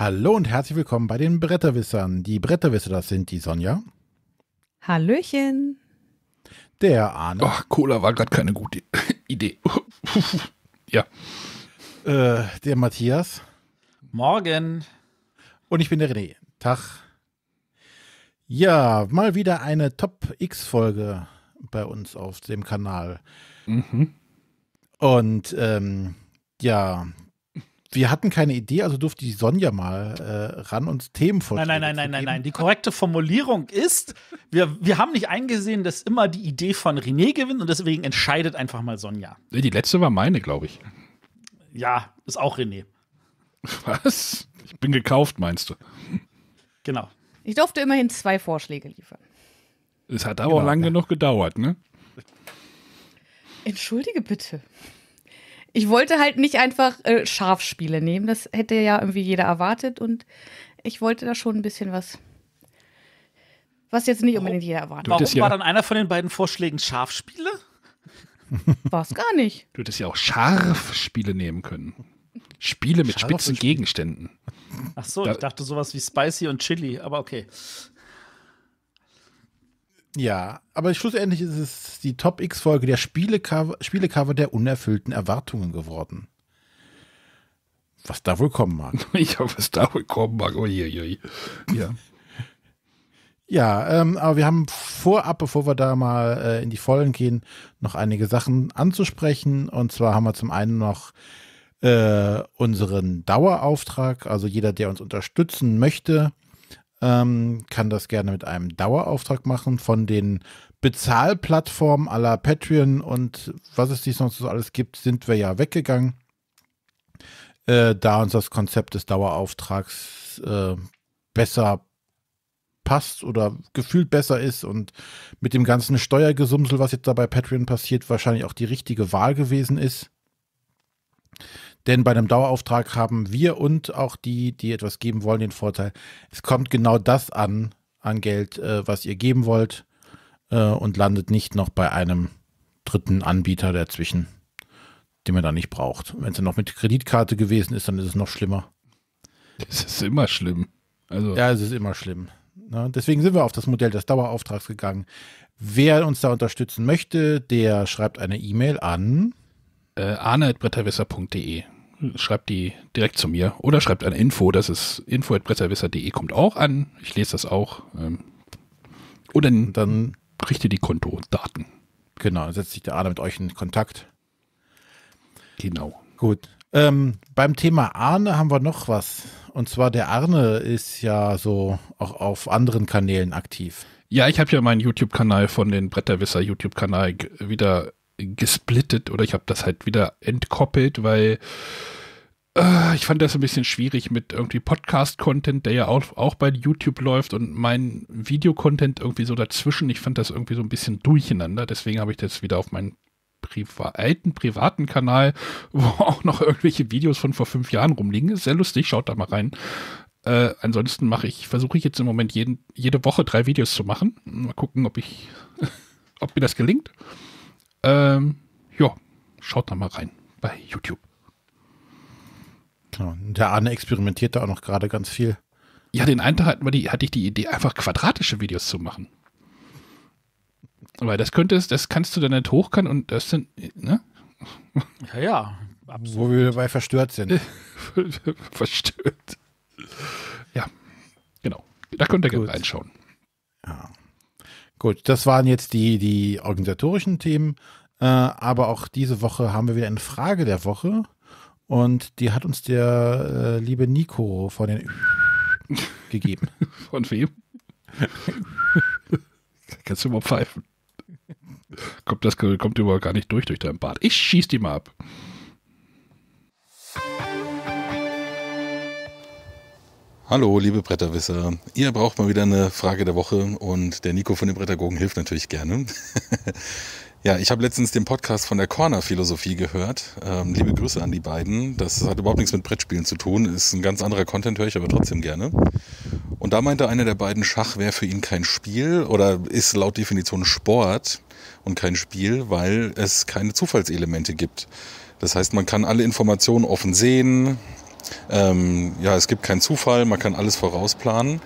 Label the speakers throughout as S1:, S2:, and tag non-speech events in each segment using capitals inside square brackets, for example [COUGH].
S1: Hallo und herzlich willkommen bei den Bretterwissern. Die Bretterwisser, das sind die Sonja.
S2: Hallöchen.
S1: Der Arne. Ach, Cola war gerade keine gute [LAUGHS] Idee. [LAUGHS] ja. Äh, der Matthias. Morgen. Und ich bin der René. Tag. Ja, mal wieder eine Top X-Folge bei uns auf dem Kanal. Mhm. Und ähm, ja, wir hatten keine Idee, also durfte die Sonja mal äh, ran und Themen
S3: vorstellen.
S4: Nein, nein, nein, nein, nein, nein. Die korrekte Formulierung ist, wir, wir haben nicht eingesehen, dass immer die Idee von René gewinnt und deswegen entscheidet einfach mal Sonja.
S3: Nee, die letzte war meine, glaube ich.
S4: Ja, ist auch René.
S3: Was? Ich bin gekauft, meinst du? Genau.
S2: Ich durfte immerhin zwei Vorschläge liefern.
S3: Es hat aber genau, auch lang ja. genug gedauert, ne?
S2: Entschuldige bitte ich wollte halt nicht einfach äh, Scharfspiele nehmen. Das hätte ja irgendwie jeder erwartet und ich wollte da schon ein bisschen was. Was jetzt nicht unbedingt jeder erwartet. Warum war ja. dann
S4: einer von den beiden Vorschlägen Scharfspiele?
S2: [LAUGHS] War es gar nicht.
S4: Du hättest ja auch
S3: Scharfspiele nehmen können. Spiele mit Scharf spitzen Gegenständen.
S4: Ach so, da ich dachte sowas wie Spicy und Chili, aber okay.
S1: Ja, aber schlussendlich ist es die Top X-Folge der Spielecover, Spielecover der unerfüllten Erwartungen geworden. Was da wohl kommen mag. [LAUGHS] ja, was da wohl kommen mag. Oh, je, je. Ja. ja, ähm, aber wir haben vorab, bevor wir da mal äh, in die Vollen gehen, noch einige Sachen anzusprechen. Und zwar haben wir zum einen noch äh, unseren Dauerauftrag. Also jeder, der uns unterstützen möchte, ähm, kann das gerne mit einem Dauerauftrag machen von den Bezahlplattformen aller Patreon und was es dies sonst so alles gibt, sind wir ja weggegangen, äh, da uns das Konzept des Dauerauftrags äh, besser passt oder gefühlt besser ist und mit dem ganzen Steuergesumsel, was jetzt da bei Patreon passiert, wahrscheinlich auch die richtige Wahl gewesen ist. Denn bei einem Dauerauftrag haben wir und auch die, die etwas geben wollen, den Vorteil, es kommt genau das an, an Geld, äh, was ihr geben wollt äh, und landet nicht noch bei einem dritten Anbieter dazwischen, den man da nicht braucht. Wenn es dann noch mit Kreditkarte gewesen ist, dann ist es noch schlimmer. Es ist immer schlimm. Also. Ja, es ist immer schlimm. Na, deswegen sind wir auf das Modell des Dauerauftrags gegangen. Wer uns da unterstützen möchte, der schreibt eine E-Mail an äh,
S3: arne.bretterwisser.de. Schreibt die direkt zu mir oder schreibt an Info, das ist info.bretterwisser.de kommt auch an. Ich lese das auch. Ähm, oder dann richte
S1: die Kontodaten. Genau, dann setzt sich der Arne mit euch in Kontakt. Genau. Gut. Ähm, beim Thema Arne haben wir noch was. Und zwar der Arne ist ja so auch auf anderen Kanälen aktiv. Ja, ich habe ja meinen YouTube-Kanal von
S3: den Bretterwisser YouTube-Kanal wieder gesplittet oder ich habe das halt wieder entkoppelt, weil äh, ich fand das ein bisschen schwierig mit irgendwie Podcast-Content, der ja auch, auch bei YouTube läuft und mein Videocontent irgendwie so dazwischen. Ich fand das irgendwie so ein bisschen durcheinander, deswegen habe ich das wieder auf meinen priva alten privaten Kanal, [LAUGHS] wo auch noch irgendwelche Videos von vor fünf Jahren rumliegen. Ist sehr lustig, schaut da mal rein. Äh, ansonsten mache ich, versuche ich jetzt im Moment jeden, jede Woche drei Videos zu machen. Mal gucken, ob ich,
S1: [LAUGHS] ob mir das gelingt. Ähm, ja, schaut da mal rein bei YouTube. Genau. Der Arne experimentiert da auch noch gerade ganz viel. Ja, den einen Tag hatten wir die, hatte ich die Idee, einfach quadratische Videos zu machen.
S3: Weil das könntest, das kannst du dann nicht hochkant und das sind, ne?
S1: Ja, ja. Absolut. Wo wir dabei verstört sind. [LAUGHS] verstört. Ja, genau. Da könnt ihr gerne reinschauen. Ja. Gut, das waren jetzt die, die organisatorischen Themen. Äh, aber auch diese Woche haben wir wieder eine Frage der Woche. Und die hat uns der äh, liebe Nico von den [LAUGHS] gegeben. [LAUGHS] Von wem? [LAUGHS] Kannst du mal pfeifen?
S3: Kommt das kommt überhaupt gar nicht durch durch deinen Bart. Ich schieß die mal ab. Hallo, liebe Bretterwisser. Ihr braucht mal wieder eine Frage der Woche und der Nico von den Brettergogen hilft natürlich gerne. [LAUGHS] ja, ich habe letztens den Podcast von der Corner Philosophie gehört. Ähm, liebe Grüße an die beiden. Das hat überhaupt nichts mit Brettspielen zu tun. Ist ein ganz anderer Content, höre ich aber trotzdem gerne. Und da meinte einer der beiden, Schach wäre für ihn kein Spiel oder ist laut Definition Sport und kein Spiel, weil es keine Zufallselemente gibt. Das heißt, man kann alle Informationen offen sehen, ähm, ja, es gibt keinen Zufall, man kann alles vorausplanen.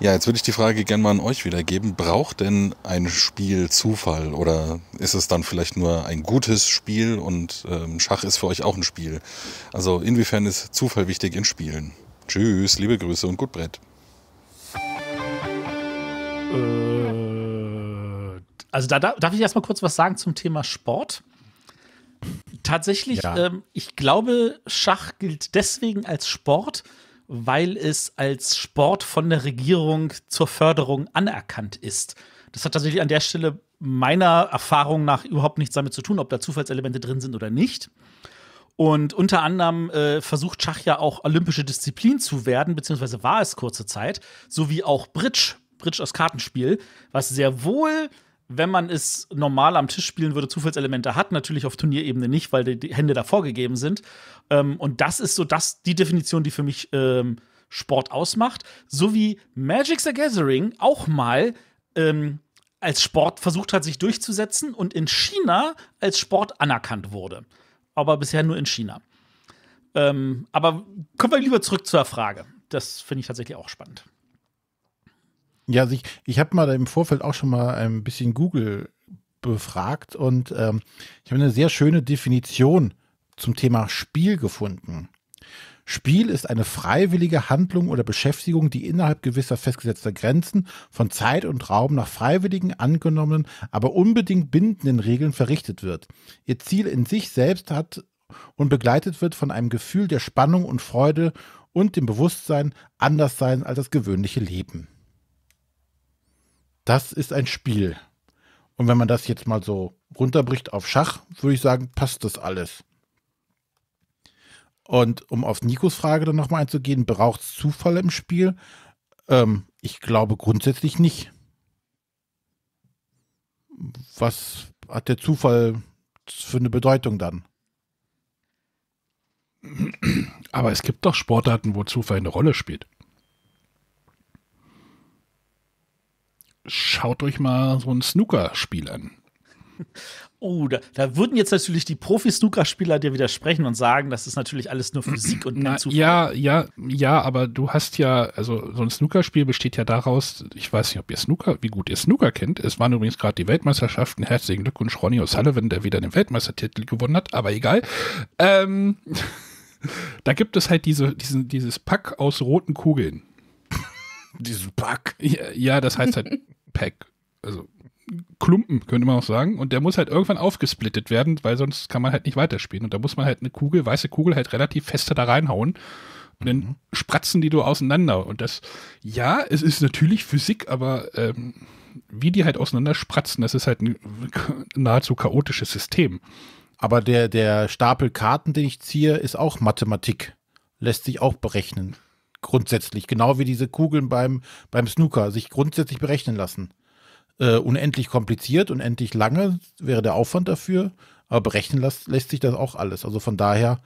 S3: Ja, jetzt würde ich die Frage gerne mal an euch wiedergeben. Braucht denn ein Spiel Zufall oder ist es dann vielleicht nur ein gutes Spiel und ähm, Schach ist für euch auch ein Spiel? Also inwiefern ist Zufall wichtig in Spielen? Tschüss, liebe Grüße und
S4: gut Brett. Äh, also da darf ich erstmal kurz was sagen zum Thema Sport. Tatsächlich, ja. ähm, ich glaube, Schach gilt deswegen als Sport, weil es als Sport von der Regierung zur Förderung anerkannt ist. Das hat tatsächlich an der Stelle meiner Erfahrung nach überhaupt nichts damit zu tun, ob da Zufallselemente drin sind oder nicht. Und unter anderem äh, versucht Schach ja auch olympische Disziplin zu werden, beziehungsweise war es kurze Zeit, sowie auch Bridge, Bridge aus Kartenspiel, was sehr wohl wenn man es normal am Tisch spielen würde, Zufallselemente hat, natürlich auf Turnierebene nicht, weil die Hände da vorgegeben sind. Ähm, und das ist so das, die Definition, die für mich ähm, Sport ausmacht. So wie Magic the Gathering auch mal ähm, als Sport versucht hat, sich durchzusetzen und in China als Sport anerkannt wurde. Aber bisher nur in China. Ähm, aber kommen wir lieber zurück zur Frage. Das finde ich tatsächlich auch spannend.
S1: Ja, also ich, ich habe mal im Vorfeld auch schon mal ein bisschen Google befragt und ähm, ich habe eine sehr schöne Definition zum Thema Spiel gefunden. Spiel ist eine freiwillige Handlung oder Beschäftigung, die innerhalb gewisser festgesetzter Grenzen von Zeit und Raum nach freiwilligen, angenommenen, aber unbedingt bindenden Regeln verrichtet wird. Ihr Ziel in sich selbst hat und begleitet wird von einem Gefühl der Spannung und Freude und dem Bewusstsein, anders sein als das gewöhnliche Leben das ist ein Spiel. Und wenn man das jetzt mal so runterbricht auf Schach, würde ich sagen, passt das alles. Und um auf Nikos Frage dann nochmal einzugehen, braucht es Zufall im Spiel? Ähm, ich glaube grundsätzlich nicht. Was hat der Zufall für eine Bedeutung dann? Aber es gibt doch Sportarten, wo Zufall eine Rolle spielt.
S4: schaut euch mal so ein Snooker-Spiel an. Oh, da, da, würden jetzt natürlich die Profi-Snooker-Spieler dir widersprechen und sagen, das ist natürlich alles nur Physik und kein Zufall. Ja, ja, ja, aber du hast ja,
S3: also so ein Snooker-Spiel besteht ja daraus, ich weiß nicht, ob ihr Snooker, wie gut ihr Snooker kennt. Es waren übrigens gerade die Weltmeisterschaften. Herzlichen Glückwunsch, Ronnie O'Sullivan, der wieder den Weltmeistertitel gewonnen hat, aber egal. Ähm, [LAUGHS] da gibt es halt diese, diesen, dieses Pack aus roten Kugeln. Dieses Pack. Ja, ja, das heißt halt [LAUGHS] Pack. Also Klumpen, könnte man auch sagen. Und der muss halt irgendwann aufgesplittet werden, weil sonst kann man halt nicht weiterspielen. Und da muss man halt eine Kugel, weiße Kugel, halt relativ fester da reinhauen. Und dann mhm. spratzen die du auseinander. Und das, ja, es ist natürlich Physik, aber ähm, wie die halt auseinander spratzen,
S1: das ist halt ein [LAUGHS] nahezu chaotisches System. Aber der, der Stapel Karten, den ich ziehe, ist auch Mathematik. Lässt sich auch berechnen grundsätzlich, genau wie diese Kugeln beim, beim Snooker, sich grundsätzlich berechnen lassen. Äh, unendlich kompliziert, unendlich lange wäre der Aufwand dafür, aber berechnen lässt, lässt sich das auch alles. Also von daher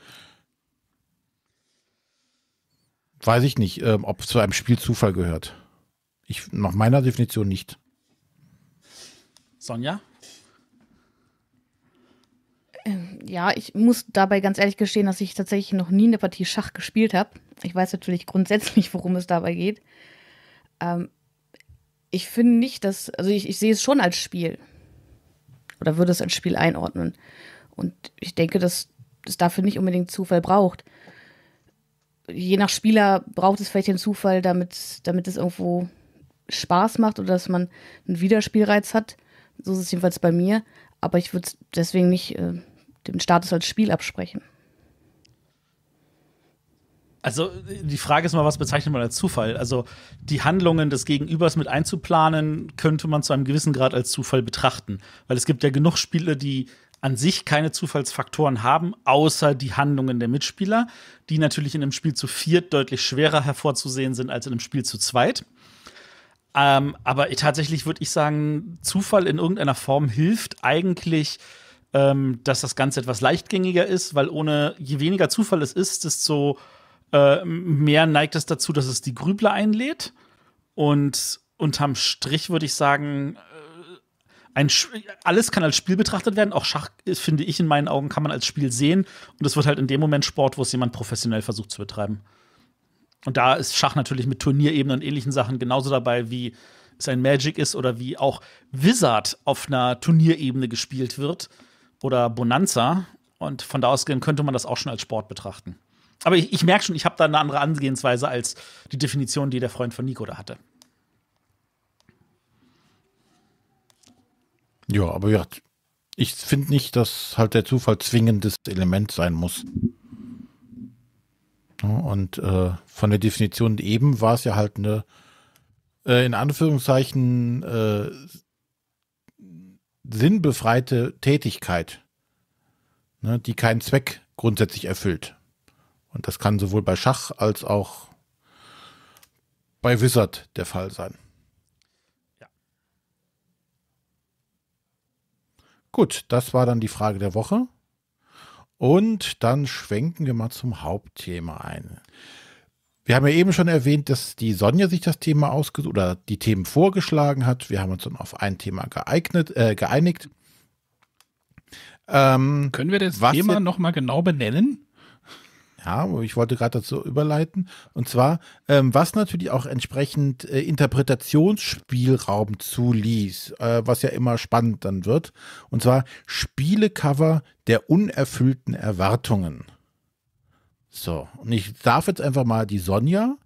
S1: weiß ich nicht, ähm, ob es zu einem Spiel Zufall gehört. Ich, nach meiner Definition nicht.
S4: Sonja?
S2: Ähm, ja, ich muss dabei ganz ehrlich gestehen, dass ich tatsächlich noch nie eine Partie Schach gespielt habe. Ich weiß natürlich grundsätzlich, worum es dabei geht. Ähm, ich finde nicht, dass, also ich, ich sehe es schon als Spiel oder würde es als Spiel einordnen. Und ich denke, dass es dafür nicht unbedingt Zufall braucht. Je nach Spieler braucht es vielleicht den Zufall, damit, damit es irgendwo Spaß macht oder dass man einen Wiederspielreiz hat. So ist es jedenfalls bei mir. Aber ich würde deswegen nicht äh, dem Status als Spiel absprechen.
S4: Also die Frage ist mal, was bezeichnet man als Zufall? Also die Handlungen des Gegenübers mit einzuplanen, könnte man zu einem gewissen Grad als Zufall betrachten. Weil es gibt ja genug Spiele, die an sich keine Zufallsfaktoren haben, außer die Handlungen der Mitspieler, die natürlich in einem Spiel zu viert deutlich schwerer hervorzusehen sind als in einem Spiel zu zweit. Ähm, aber tatsächlich würde ich sagen, Zufall in irgendeiner Form hilft eigentlich, ähm, dass das Ganze etwas leichtgängiger ist, weil ohne je weniger Zufall es ist, desto so äh, mehr neigt es dazu, dass es die Grübler einlädt. Und unterm Strich würde ich sagen, äh, ein, alles kann als Spiel betrachtet werden. Auch Schach, äh, finde ich, in meinen Augen kann man als Spiel sehen. Und es wird halt in dem Moment Sport, wo es jemand professionell versucht zu betreiben. Und da ist Schach natürlich mit Turnierebene und ähnlichen Sachen genauso dabei, wie es ein Magic ist oder wie auch Wizard auf einer Turnierebene gespielt wird oder Bonanza. Und von da ausgehend könnte man das auch schon als Sport betrachten aber ich, ich merke schon, ich habe da eine andere Angehensweise als die Definition, die der Freund von Nico da hatte.
S1: Ja, aber ja, ich finde nicht, dass halt der Zufall zwingendes Element sein muss. Und äh, von der Definition eben war es ja halt eine, äh, in Anführungszeichen, äh, sinnbefreite Tätigkeit, ne, die keinen Zweck grundsätzlich erfüllt. Und das kann sowohl bei Schach als auch bei Wizard der Fall sein. Ja. Gut, das war dann die Frage der Woche. Und dann schwenken wir mal zum Hauptthema ein. Wir haben ja eben schon erwähnt, dass die Sonja sich das Thema ausgesucht oder die Themen vorgeschlagen hat. Wir haben uns dann auf ein Thema geeignet, äh, geeinigt. Ähm, Können wir das Thema
S3: nochmal genau
S1: benennen? Ja, ich wollte gerade dazu überleiten. Und zwar, ähm, was natürlich auch entsprechend äh, Interpretationsspielraum zuließ, äh, was ja immer spannend dann wird. Und zwar Spielecover der unerfüllten Erwartungen. So, und ich darf jetzt einfach mal die Sonja,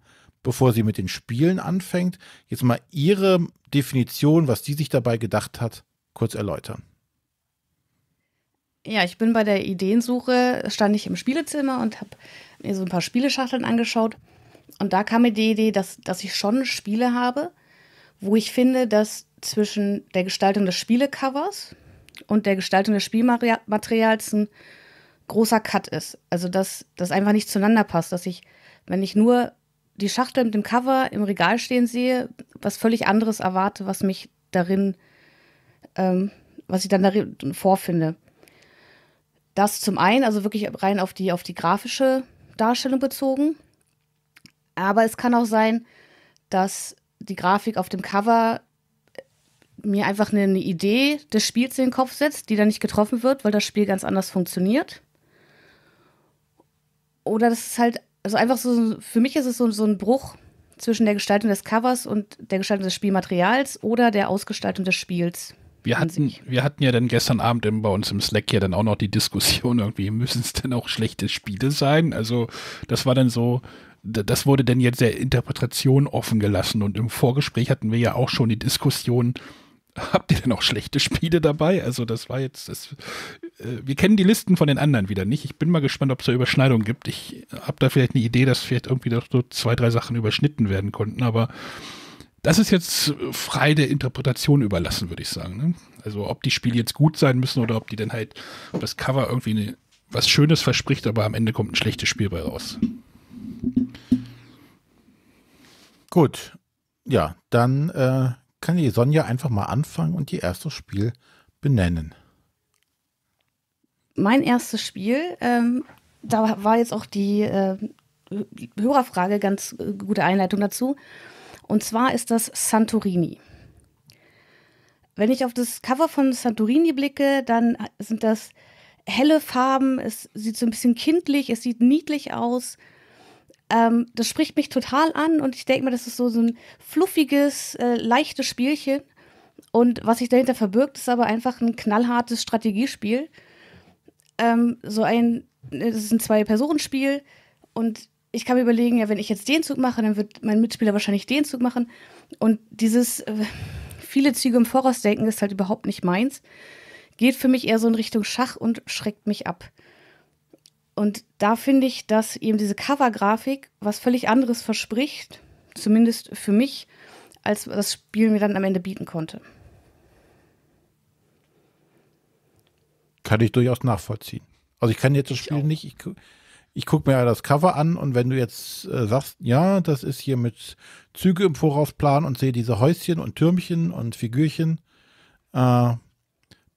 S1: bevor sie mit den Spielen anfängt, jetzt mal ihre Definition, was die sich dabei gedacht hat, kurz erläutern.
S2: Ja, ich bin bei der Ideensuche, stand ich im Spielezimmer und habe mir so ein paar Spieleschachteln angeschaut. Und da kam mir die Idee, dass, dass ich schon Spiele habe, wo ich finde, dass zwischen der Gestaltung des Spielecovers und der Gestaltung des Spielmaterials ein großer Cut ist. Also, dass das einfach nicht zueinander passt. Dass ich, wenn ich nur die Schachtel mit dem Cover im Regal stehen sehe, was völlig anderes erwarte, was mich darin, ähm, was ich dann darin vorfinde. Das zum einen, also wirklich rein auf die, auf die grafische Darstellung bezogen. Aber es kann auch sein, dass die Grafik auf dem Cover äh, mir einfach eine, eine Idee des Spiels in den Kopf setzt, die dann nicht getroffen wird, weil das Spiel ganz anders funktioniert. Oder das ist halt, also einfach so, für mich ist es so, so ein Bruch zwischen der Gestaltung des Covers und der Gestaltung des Spielmaterials oder der Ausgestaltung des Spiels.
S3: Wir hatten, wir hatten ja dann gestern Abend im, bei uns im Slack ja dann auch noch die Diskussion [LAUGHS] irgendwie, müssen es denn auch schlechte Spiele sein? Also das war dann so, das wurde dann jetzt der Interpretation offen gelassen und im Vorgespräch hatten wir ja auch schon die Diskussion, habt ihr denn auch schlechte Spiele dabei? Also das war jetzt, das, äh, wir kennen die Listen von den anderen wieder nicht. Ich bin mal gespannt, ob es da Überschneidungen gibt. Ich habe da vielleicht eine Idee, dass vielleicht irgendwie doch so zwei, drei Sachen überschnitten werden konnten, aber das ist jetzt frei der Interpretation überlassen, würde ich sagen. Ne? Also ob die Spiele jetzt gut sein müssen oder ob die dann halt das Cover irgendwie eine, was Schönes verspricht,
S1: aber am Ende kommt ein schlechtes Spiel bei raus. Gut, ja, dann äh, kann die Sonja einfach mal anfangen und ihr erstes Spiel benennen.
S2: Mein erstes Spiel, ähm, da war jetzt auch die äh, Hörerfrage ganz äh, gute Einleitung dazu. Und zwar ist das Santorini. Wenn ich auf das Cover von Santorini blicke, dann sind das helle Farben, es sieht so ein bisschen kindlich, es sieht niedlich aus. Ähm, das spricht mich total an und ich denke mir, das ist so, so ein fluffiges, äh, leichtes Spielchen. Und was sich dahinter verbirgt, ist aber einfach ein knallhartes Strategiespiel. Ähm, so ein, es äh, ist ein Zwei-Personen-Spiel und ich kann mir überlegen, ja, wenn ich jetzt den Zug mache, dann wird mein Mitspieler wahrscheinlich den Zug machen. Und dieses äh, viele Züge im Voraus denken ist halt überhaupt nicht meins. Geht für mich eher so in Richtung Schach und schreckt mich ab. Und da finde ich, dass eben diese Cover-Grafik was völlig anderes verspricht, zumindest für mich, als das Spiel mir dann am Ende bieten konnte.
S1: Kann ich durchaus nachvollziehen. Also ich kann jetzt das Spiel nicht, ich, ich gucke mir ja das Cover an und wenn du jetzt äh, sagst, ja, das ist hier mit Züge im Vorausplan und sehe diese Häuschen und Türmchen und Figürchen, äh,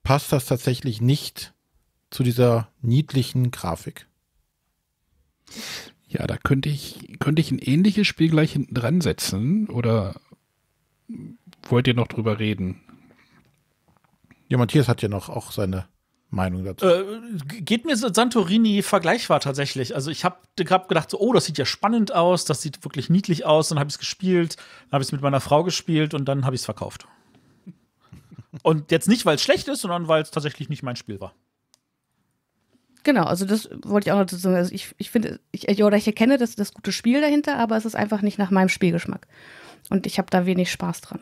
S1: passt das tatsächlich nicht zu dieser niedlichen Grafik. Ja, da könnte ich, könnte ich ein ähnliches Spiel gleich hinten dran setzen oder wollt ihr noch drüber reden? Ja, Matthias hat ja noch auch seine Meinung dazu? Äh,
S4: geht mir Santorini vergleichbar tatsächlich. Also ich habe hab gedacht, so, oh, das sieht ja spannend aus, das sieht wirklich niedlich aus. Dann habe ich es gespielt, dann habe ich es mit meiner Frau gespielt und dann habe ich es verkauft. [LAUGHS] und jetzt nicht, weil es schlecht ist, sondern weil es tatsächlich nicht mein Spiel war.
S2: Genau, also das wollte ich auch noch dazu sagen. Also ich, ich finde, ich, äh, oder ich erkenne das, das gute Spiel dahinter, aber es ist einfach nicht nach meinem Spielgeschmack. Und ich habe da wenig Spaß dran.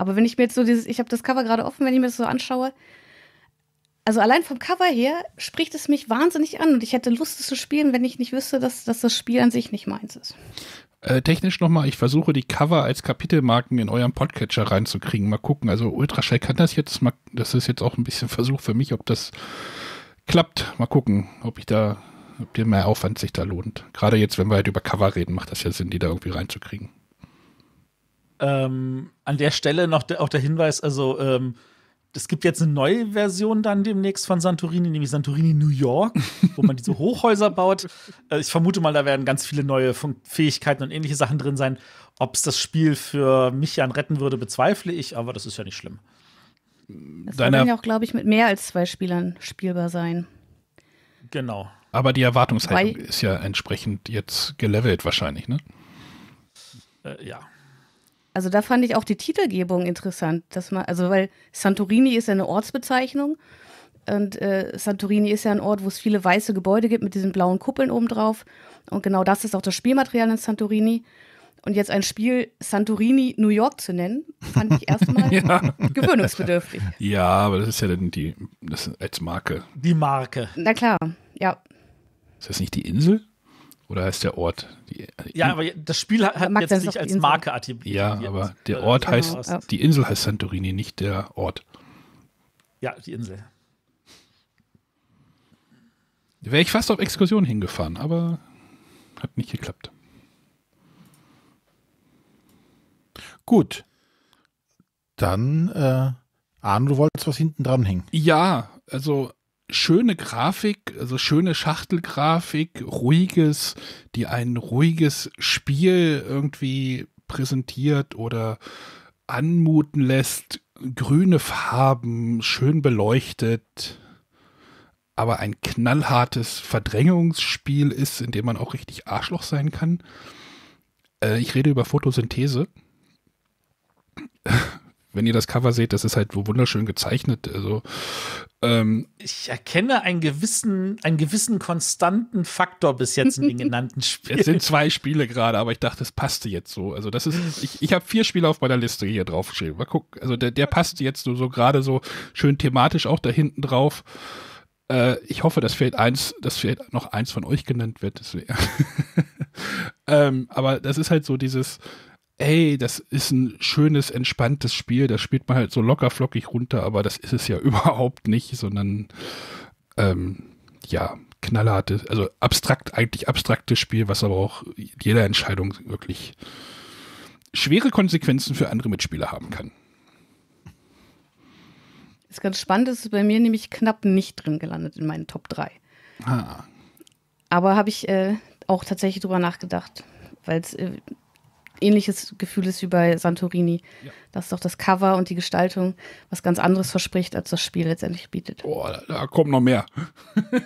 S2: Aber wenn ich mir jetzt so dieses, ich habe das Cover gerade offen, wenn ich mir das so anschaue, also allein vom Cover her spricht es mich wahnsinnig an und ich hätte Lust, es zu spielen, wenn ich nicht wüsste, dass, dass das Spiel an sich nicht meins ist.
S3: Äh, technisch nochmal, ich versuche die Cover als Kapitelmarken in euren Podcatcher reinzukriegen. Mal gucken. Also Ultraschall kann das jetzt mal, das ist jetzt auch ein bisschen [LAUGHS] Versuch für mich, ob das klappt. Mal gucken, ob ich da, ob der mehr Aufwand sich da lohnt. Gerade jetzt, wenn wir halt über Cover reden, macht das ja Sinn, die da irgendwie reinzukriegen.
S4: Ähm, an der Stelle noch de auch der Hinweis, also ähm, es gibt jetzt eine neue Version dann demnächst von Santorini, nämlich Santorini New York, [LAUGHS] wo man diese Hochhäuser baut. Äh, ich vermute mal, da werden ganz viele neue Fun Fähigkeiten und ähnliche Sachen drin sein. Ob es das Spiel für mich Jan retten würde, bezweifle ich, aber das ist ja nicht schlimm. Das kann
S2: ja auch, glaube ich, mit mehr als zwei Spielern spielbar sein.
S4: Genau.
S3: Aber die Erwartungshaltung Weil ist ja entsprechend jetzt gelevelt wahrscheinlich, ne?
S4: Äh, ja.
S2: Also da fand ich auch die Titelgebung interessant, dass man, also weil Santorini ist ja eine Ortsbezeichnung und äh, Santorini ist ja ein Ort, wo es viele weiße Gebäude gibt mit diesen blauen Kuppeln obendrauf. Und genau das ist auch das Spielmaterial in Santorini. Und jetzt ein Spiel Santorini New York zu nennen, fand ich erstmal [LAUGHS] ja. gewöhnungsbedürftig.
S3: Ja, aber das ist ja dann die, das als Marke. Die Marke. Na
S2: klar, ja.
S3: Ist das nicht die Insel? Oder heißt der Ort? Die,
S4: äh, ja, aber das Spiel hat Mag jetzt nicht als Marke attribuiert. Ja, aber der äh, Ort äh, heißt, ja. die Insel
S3: heißt Santorini,
S4: nicht der Ort. Ja, die Insel.
S3: Wäre ich fast auf Exkursion hingefahren, aber hat nicht geklappt.
S1: Gut. Dann, äh, Arno, du wolltest was hinten dran hängen.
S3: Ja, also schöne Grafik, also schöne Schachtelgrafik, ruhiges, die ein ruhiges Spiel irgendwie präsentiert oder anmuten lässt, grüne Farben, schön beleuchtet, aber ein knallhartes Verdrängungsspiel ist, in dem man auch richtig Arschloch sein kann. Äh, ich rede über Photosynthese wenn ihr das Cover seht, das ist halt wunderschön
S4: gezeichnet. Also, ähm, ich erkenne einen gewissen, einen gewissen konstanten Faktor bis jetzt in den [LAUGHS] genannten Spielen. Es sind
S3: zwei Spiele gerade, aber ich dachte, das passte jetzt so. Also das ist, ich, ich habe vier Spiele auf meiner Liste hier draufgeschrieben. Mal gucken, also der, der passte jetzt so, so gerade so schön thematisch auch da hinten drauf. Äh, ich hoffe, dass vielleicht eins, dass vielleicht noch eins von euch genannt wird. [LAUGHS] ähm, aber das ist halt so dieses, ey, das ist ein schönes, entspanntes Spiel, das spielt man halt so locker flockig runter, aber das ist es ja [LAUGHS] überhaupt nicht, sondern ähm, ja, knallhartes, also abstrakt, eigentlich abstraktes Spiel, was aber auch jeder Entscheidung wirklich schwere Konsequenzen für andere Mitspieler haben kann.
S2: Das ist ganz spannend, ist bei mir nämlich knapp nicht drin gelandet in meinen Top 3. Ah. Aber habe ich äh, auch tatsächlich drüber nachgedacht, weil es äh, ähnliches Gefühl ist wie bei Santorini. Ja. Dass doch das Cover und die Gestaltung was ganz anderes verspricht, als das Spiel letztendlich bietet. Boah,
S4: da, da kommt noch mehr. [LAUGHS]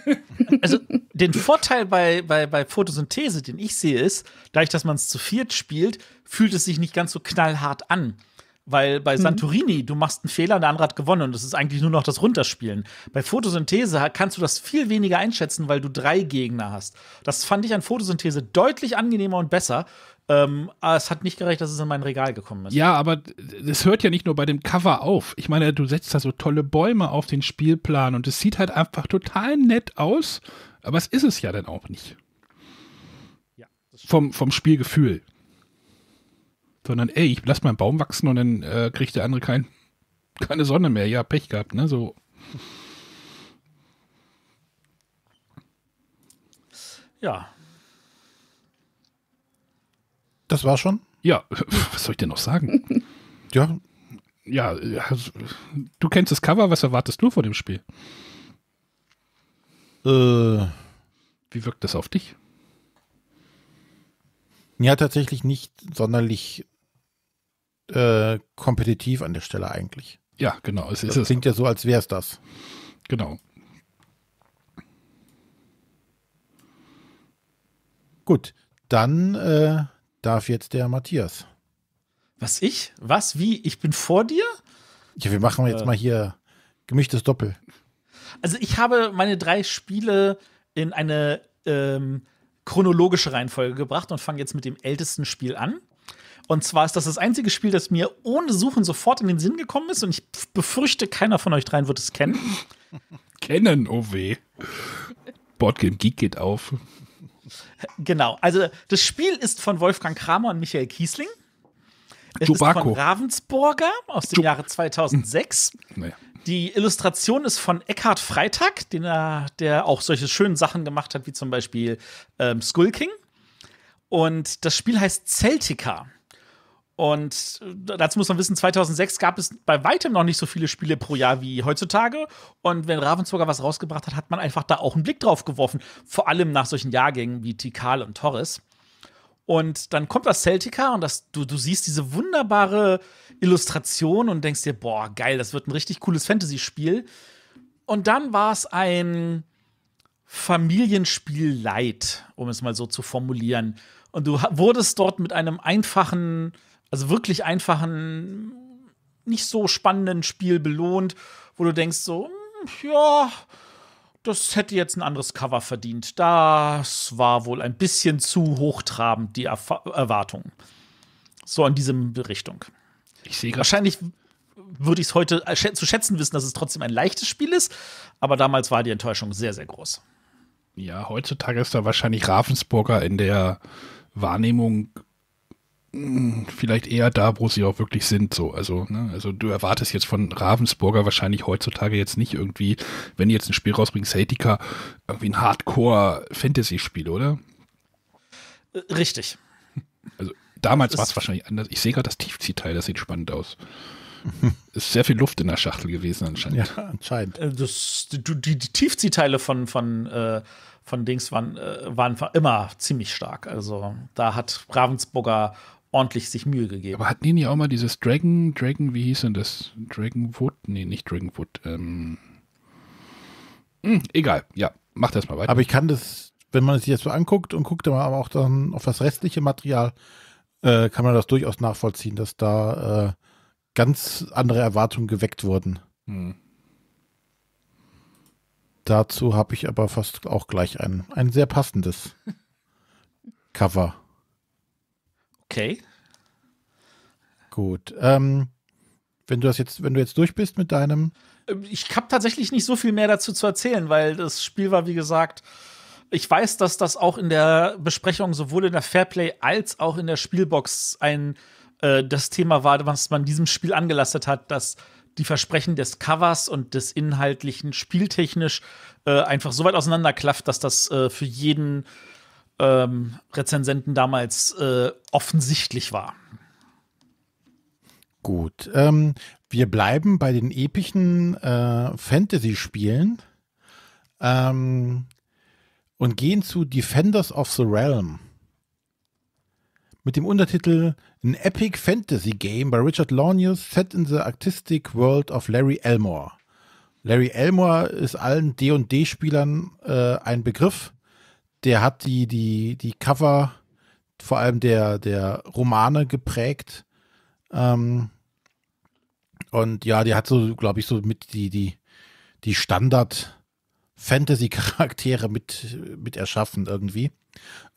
S4: also den Vorteil bei, bei, bei Photosynthese, den ich sehe, ist, dadurch, dass man es zu viert spielt, fühlt es sich nicht ganz so knallhart an. Weil bei mhm. Santorini, du machst einen Fehler, der andere hat gewonnen und das ist eigentlich nur noch das Runterspielen. Bei Photosynthese kannst du das viel weniger einschätzen, weil du drei Gegner hast. Das fand ich an Photosynthese deutlich angenehmer und besser. Ähm, ah, es hat nicht gereicht, dass es in mein Regal gekommen ist. Ja, aber es hört ja nicht nur bei dem Cover
S3: auf. Ich meine, du setzt da so tolle Bäume auf den Spielplan und es sieht halt einfach total nett aus, aber es ist es ja dann auch nicht. Ja, vom, vom Spielgefühl. Sondern, ey, ich lass meinen Baum wachsen und dann äh, kriegt der andere kein, keine Sonne mehr. Ja, Pech gehabt, ne? So. Ja, das war schon? Ja, [LAUGHS] was soll ich denn noch sagen?
S1: ja. Ja,
S3: du kennst das Cover, was erwartest du von dem Spiel? Äh.
S1: Wie wirkt das auf dich? Ja, tatsächlich nicht sonderlich äh, kompetitiv an der Stelle eigentlich. Ja, genau. Es, das klingt ja so, als wäre es das. Genau. Gut, dann äh, darf jetzt der Matthias. Was ich? Was?
S4: Wie? Ich bin vor
S1: dir? Ja, wir machen jetzt äh. mal hier gemischtes Doppel.
S4: Also ich habe meine drei Spiele in eine ähm, chronologische Reihenfolge gebracht und fange jetzt mit dem ältesten Spiel an. Und zwar ist das das einzige Spiel, das mir ohne Suchen sofort in den Sinn gekommen ist und ich befürchte, keiner von euch dreien wird es kennen. [LAUGHS] kennen, oh weh.
S3: Boardgame Geek geht auf.
S4: Genau. Also das Spiel ist von Wolfgang Kramer und Michael Kiesling. Es ist von Ravensburger aus dem Jub Jahre 2006. Hm. Naja. Die Illustration ist von Eckhard Freitag, den er, der auch solche schönen Sachen gemacht hat, wie zum Beispiel ähm, Skull King. Und das Spiel heißt Celtica. Und äh, dazu muss man wissen, 2006 gab es bei weitem noch nicht so viele Spiele pro Jahr wie heutzutage. Und wenn Ravensburger was rausgebracht hat, hat man einfach da auch einen Blick drauf geworfen. Vor allem nach solchen Jahrgängen wie Tikal und Torres. Und dann kommt das Celtica und das, du, du siehst diese wunderbare Illustration und denkst dir, boah, geil, das wird ein richtig cooles Fantasy-Spiel. Und dann war es ein Familienspiel Light, um es mal so zu formulieren. Und du wurdest dort mit einem einfachen also wirklich einfachen, nicht so spannenden Spiel belohnt, wo du denkst so, hm, ja, das hätte jetzt ein anderes Cover verdient. Das war wohl ein bisschen zu hochtrabend, die Erf Erwartung. So in diese Richtung. Ich sehe Wahrscheinlich würde ich es heute äh, zu schätzen wissen, dass es trotzdem ein leichtes Spiel ist, aber damals war die Enttäuschung sehr, sehr groß.
S3: Ja, heutzutage ist da wahrscheinlich Ravensburger in der Wahrnehmung hm, vielleicht eher da, wo sie auch wirklich sind. So, also, ne? also du erwartest jetzt von Ravensburger wahrscheinlich heutzutage jetzt nicht irgendwie, wenn die jetzt ein Spiel rausbringen, Celtica, irgendwie ein Hardcore-Fantasy-Spiel, oder? Richtig. Also damals war es wahrscheinlich anders. Ich sehe gerade das Tiefziehteil, das sieht spannend aus. [LAUGHS] Ist sehr viel Luft in der Schachtel gewesen anscheinend. Ja, anscheinend.
S4: Äh, das, die, die, Tiefziehteile von, von äh, von Dings waren, äh, waren immer ziemlich stark. Also da hat Ravensburger ordentlich sich Mühe gegeben.
S3: Aber hatten die nicht auch mal dieses Dragon, Dragon, wie hieß denn das? Dragonwood? Nee, nicht Dragonwood. Ähm, mh, hm, egal, ja, mach
S1: das mal weiter. Aber ich kann das, wenn man es jetzt so anguckt und guckt dann aber auch dann auf das restliche Material, äh, kann man das durchaus nachvollziehen, dass da äh, ganz andere Erwartungen geweckt wurden. Hm. Dazu habe ich aber fast auch gleich ein, ein sehr passendes [LAUGHS] Cover. Okay. Gut. Ähm, wenn du das jetzt, wenn du jetzt durch bist mit deinem.
S4: Ich habe tatsächlich nicht so viel mehr dazu zu erzählen, weil das Spiel war, wie gesagt, ich weiß, dass das auch in der Besprechung sowohl in der Fairplay als auch in der Spielbox ein äh, das Thema war, was man diesem Spiel angelastet hat, dass die Versprechen des Covers und des inhaltlichen spieltechnisch äh, einfach so weit auseinanderklafft, dass das äh, für jeden ähm, Rezensenten damals äh, offensichtlich war.
S1: Gut. Ähm, wir bleiben bei den epischen äh, Fantasy-Spielen ähm, und gehen zu Defenders of the Realm. Mit dem Untertitel An Epic Fantasy Game by Richard Lornius set in the artistic world of Larry Elmore. Larry Elmore ist allen D&D-Spielern äh, ein Begriff der hat die, die, die Cover vor allem der, der Romane geprägt. Ähm, und ja, der hat so, glaube ich, so mit die, die, die Standard-Fantasy-Charaktere mit, mit erschaffen irgendwie.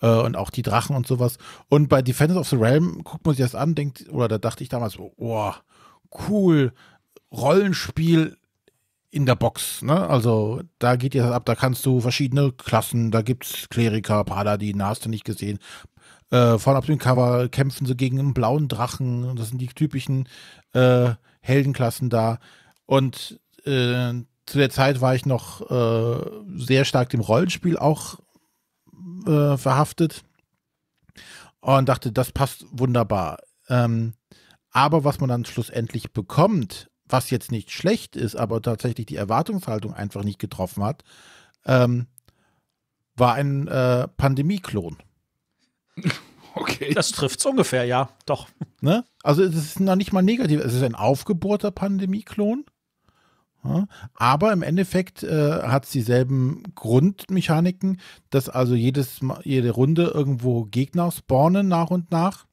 S1: Äh, und auch die Drachen und sowas. Und bei Defenders of the Realm guckt man sich das an, denkt, oder da dachte ich damals, oh, cool, Rollenspiel in der Box. Ne? Also da geht das ab, da kannst du verschiedene Klassen, da gibt es Kleriker, Paladin, hast du nicht gesehen. Äh, vorne auf dem Cover kämpfen sie gegen einen blauen Drachen. Das sind die typischen äh, Heldenklassen da. Und äh, zu der Zeit war ich noch äh, sehr stark dem Rollenspiel auch äh, verhaftet und dachte, das passt wunderbar. Ähm, aber was man dann schlussendlich bekommt, was jetzt nicht schlecht ist, aber tatsächlich die Erwartungshaltung einfach nicht getroffen hat, ähm, war ein äh, Pandemie-Klon.
S4: [LAUGHS] Okay. Das trifft es ungefähr, ja, doch.
S1: Ne? Also es ist noch nicht mal negativ, es ist ein aufgebohrter Pandemie-Klon. Ja? Aber im Endeffekt äh, hat es dieselben Grundmechaniken, dass also jedes, jede Runde irgendwo Gegner spawnen nach und nach.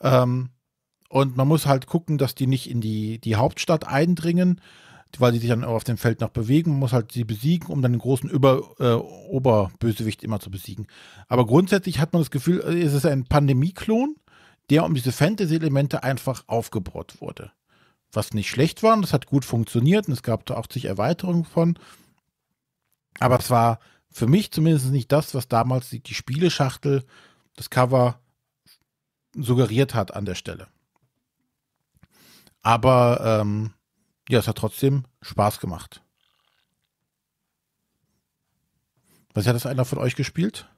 S1: Ähm, und man muss halt gucken, dass die nicht in die, die Hauptstadt eindringen, weil die sich dann auf dem Feld noch bewegen. Man muss halt sie besiegen, um dann den großen Über, äh, Oberbösewicht immer zu besiegen. Aber grundsätzlich hat man das Gefühl, äh, es ist ein Pandemie-Klon, der um diese Fantasy-Elemente einfach aufgebaut wurde. Was nicht schlecht war, und das hat gut funktioniert und es gab da auch zig Erweiterungen von. Aber es war für mich zumindest nicht das, was damals die, die Spieleschachtel, das Cover suggeriert hat an der Stelle. Aber ähm, ja, es hat trotzdem Spaß gemacht. Was hat das einer von euch gespielt?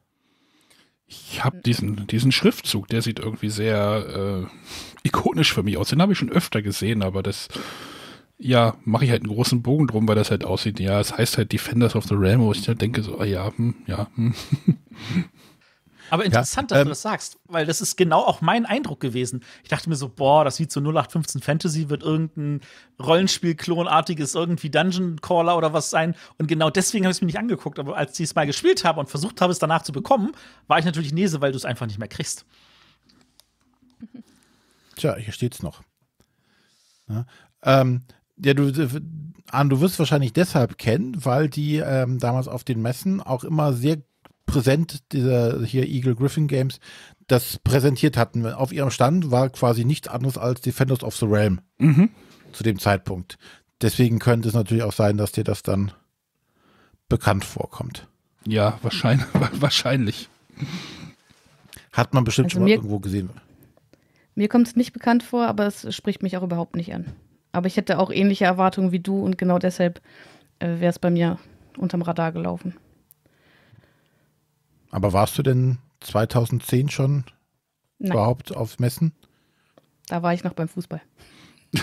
S1: Ich habe diesen, diesen
S3: Schriftzug, der sieht irgendwie sehr äh, ikonisch für mich aus. Den habe ich schon öfter gesehen, aber das, ja, mache ich halt einen großen Bogen drum, weil das halt aussieht, ja, es heißt halt Defenders of the Realm, wo ich dann denke so, ah ja, hm, ja, hm. [LAUGHS]
S4: Aber interessant, ja, dass du ähm, das sagst, weil das ist genau auch mein Eindruck gewesen. Ich dachte mir so, boah, das sieht so 0815 Fantasy, wird irgendein Rollenspiel-Klonartiges, irgendwie Dungeon-Caller oder was sein. Und genau deswegen habe ich es mir nicht angeguckt. Aber als ich es mal gespielt habe und versucht habe, es danach zu bekommen, war ich natürlich Nese, weil du es einfach nicht mehr kriegst.
S1: Tja, hier steht es noch. Ja, ähm, ja du, du, wirst wahrscheinlich deshalb kennen, weil die ähm, damals auf den Messen auch immer sehr präsent, dieser hier Eagle Griffin Games, das präsentiert hatten. Auf ihrem Stand war quasi nichts anderes als Defenders of the Realm mhm. zu dem Zeitpunkt. Deswegen könnte es natürlich auch sein, dass dir das dann bekannt vorkommt. Ja, wahrscheinlich. [LAUGHS] wahrscheinlich. Hat man bestimmt also schon mal irgendwo gesehen.
S2: Mir kommt es nicht bekannt vor, aber es spricht mich auch überhaupt nicht an. Aber ich hätte auch ähnliche Erwartungen wie du und genau deshalb äh, wäre es bei mir unterm Radar gelaufen.
S1: Aber warst du denn 2010 schon Nein. überhaupt auf Messen?
S2: Da war ich noch beim Fußball.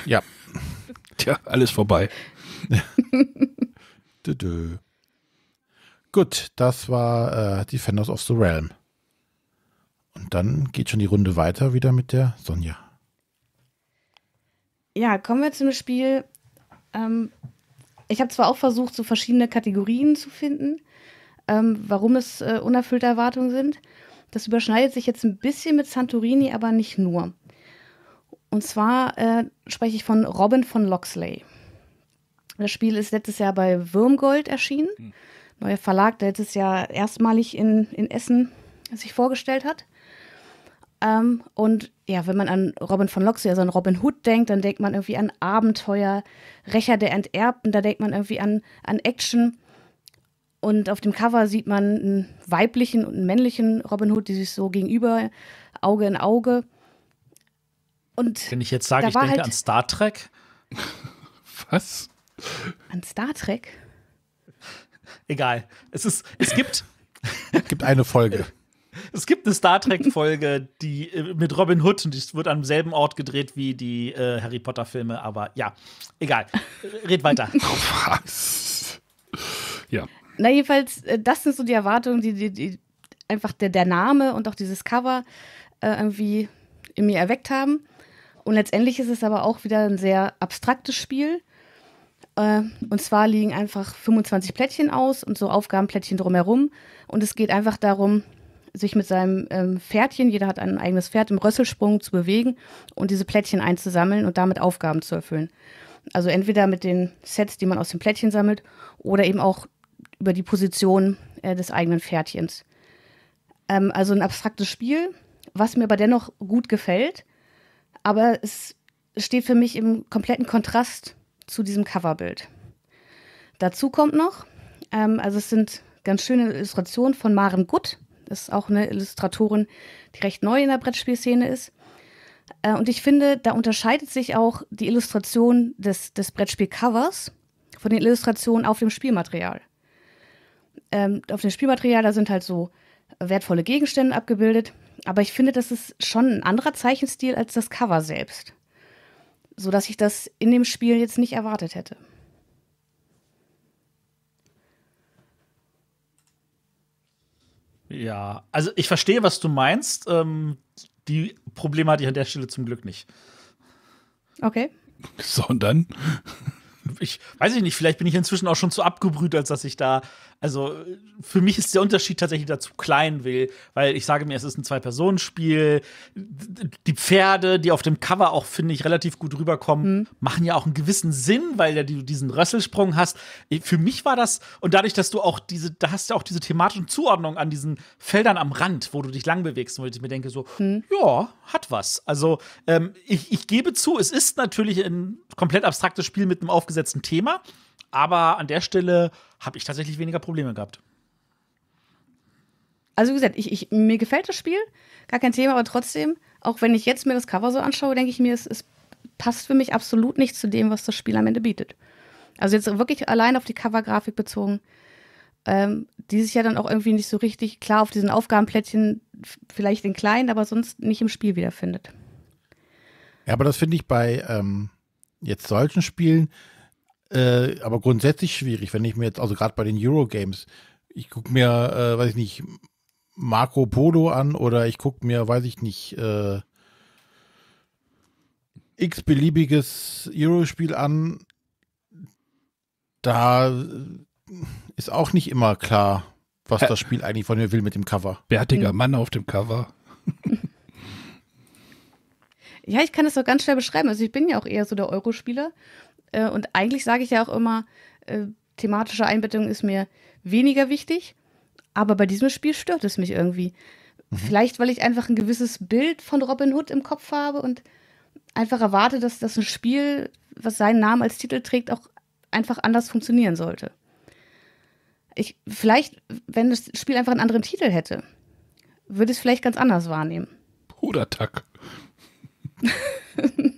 S1: Ja. [LAUGHS] Tja, alles vorbei. [LAUGHS] Dö -dö. Gut, das war äh, Defenders of the Realm. Und dann geht schon die Runde weiter wieder mit der Sonja.
S2: Ja, kommen wir zu einem Spiel. Ähm, ich habe zwar auch versucht, so verschiedene Kategorien zu finden, ähm, warum es äh, unerfüllte Erwartungen sind. Das überschneidet sich jetzt ein bisschen mit Santorini, aber nicht nur. Und zwar äh, spreche ich von Robin von Loxley. Das Spiel ist letztes Jahr bei Würmgold erschienen. Hm. Neuer Verlag, der letztes Jahr erstmalig in, in Essen sich vorgestellt hat. Ähm, und ja, wenn man an Robin von Loxley, also an Robin Hood denkt, dann denkt man irgendwie an Abenteuer, Rächer der Enterbten, da denkt man irgendwie an, an Action. Und auf dem Cover sieht man einen weiblichen und einen männlichen Robin Hood, die sich so gegenüber, Auge in Auge.
S4: Und Wenn ich jetzt sage, ich denke halt an Star Trek. [LAUGHS] Was?
S2: An Star Trek?
S4: Egal. Es, ist, es gibt.
S1: es gibt eine Folge. [LAUGHS]
S4: Es gibt eine Star Trek-Folge, die äh, mit Robin Hood und die wird am selben Ort gedreht wie die äh, Harry Potter-Filme, aber ja, egal. Red weiter. [LAUGHS] Was? Ja.
S2: Na, jedenfalls, äh, das sind so die Erwartungen, die, die, die einfach der, der Name und auch dieses Cover äh, irgendwie in mir erweckt haben. Und letztendlich ist es aber auch wieder ein sehr abstraktes Spiel. Äh, und zwar liegen einfach 25 Plättchen aus und so Aufgabenplättchen drumherum. Und es geht einfach darum, sich mit seinem ähm, Pferdchen, jeder hat ein eigenes Pferd, im Rösselsprung zu bewegen und diese Plättchen einzusammeln und damit Aufgaben zu erfüllen. Also entweder mit den Sets, die man aus den Plättchen sammelt, oder eben auch über die Position äh, des eigenen Pferdchens. Ähm, also ein abstraktes Spiel, was mir aber dennoch gut gefällt, aber es steht für mich im kompletten Kontrast zu diesem Coverbild. Dazu kommt noch, ähm, also es sind ganz schöne Illustrationen von Maren Gutt, das ist auch eine Illustratorin, die recht neu in der Brettspielszene ist. Äh, und ich finde, da unterscheidet sich auch die Illustration des, des Brettspielcovers von den Illustrationen auf dem Spielmaterial ähm, auf dem Spielmaterial, da sind halt so wertvolle Gegenstände abgebildet. Aber ich finde, das ist schon ein anderer Zeichenstil als das Cover selbst. So dass ich das in dem Spiel jetzt nicht erwartet hätte.
S4: Ja, also ich verstehe, was du meinst. Ähm, die Probleme hatte ich an der Stelle zum Glück nicht. Okay. [LAUGHS] Sondern? Ich weiß ich nicht, vielleicht bin ich inzwischen auch schon zu abgebrüht, als dass ich da also für mich ist der Unterschied tatsächlich dazu klein, will, weil ich sage mir, es ist ein Zwei-Personen-Spiel. Die Pferde, die auf dem Cover auch, finde ich, relativ gut rüberkommen, mhm. machen ja auch einen gewissen Sinn, weil ja du diesen Rösselsprung hast. Für mich war das, und dadurch, dass du auch diese, da hast du auch diese thematischen Zuordnung an diesen Feldern am Rand, wo du dich lang bewegst, wo ich mir denke, so, mhm. ja, hat was. Also ähm, ich, ich gebe zu, es ist natürlich ein komplett abstraktes Spiel mit einem aufgesetzten Thema. Aber an der Stelle habe ich tatsächlich weniger Probleme gehabt.
S2: Also wie gesagt, ich, ich, mir gefällt das Spiel, gar kein Thema, aber trotzdem, auch wenn ich jetzt mir das Cover so anschaue, denke ich mir, es, es passt für mich absolut nicht zu dem, was das Spiel am Ende bietet. Also jetzt wirklich allein auf die Covergrafik bezogen, ähm, die sich ja dann auch irgendwie nicht so richtig klar auf diesen Aufgabenplättchen, vielleicht in kleinen, aber sonst nicht im Spiel wiederfindet.
S1: Ja, aber das finde ich bei ähm, jetzt solchen Spielen, äh, aber grundsätzlich schwierig, wenn ich mir jetzt, also gerade bei den Eurogames, ich gucke mir, äh, weiß ich nicht, Marco Polo an oder ich gucke mir, weiß ich nicht, äh, x-beliebiges Euro-Spiel an. Da ist auch nicht immer klar, was das Spiel eigentlich von mir will mit dem Cover. Bärtiger Mann auf dem Cover. [LAUGHS]
S2: Ja, ich kann das doch ganz schwer beschreiben. Also ich bin ja auch eher so der Eurospieler. Äh, und eigentlich sage ich ja auch immer, äh, thematische Einbettung ist mir weniger wichtig, aber bei diesem Spiel stört es mich irgendwie. Mhm. Vielleicht, weil ich einfach ein gewisses Bild von Robin Hood im Kopf habe und einfach erwarte, dass, dass ein Spiel, was seinen Namen als Titel trägt, auch einfach anders funktionieren sollte. Ich, vielleicht, wenn das Spiel einfach einen anderen Titel hätte, würde ich es vielleicht ganz anders wahrnehmen.
S3: Pudertack.
S1: [LAUGHS]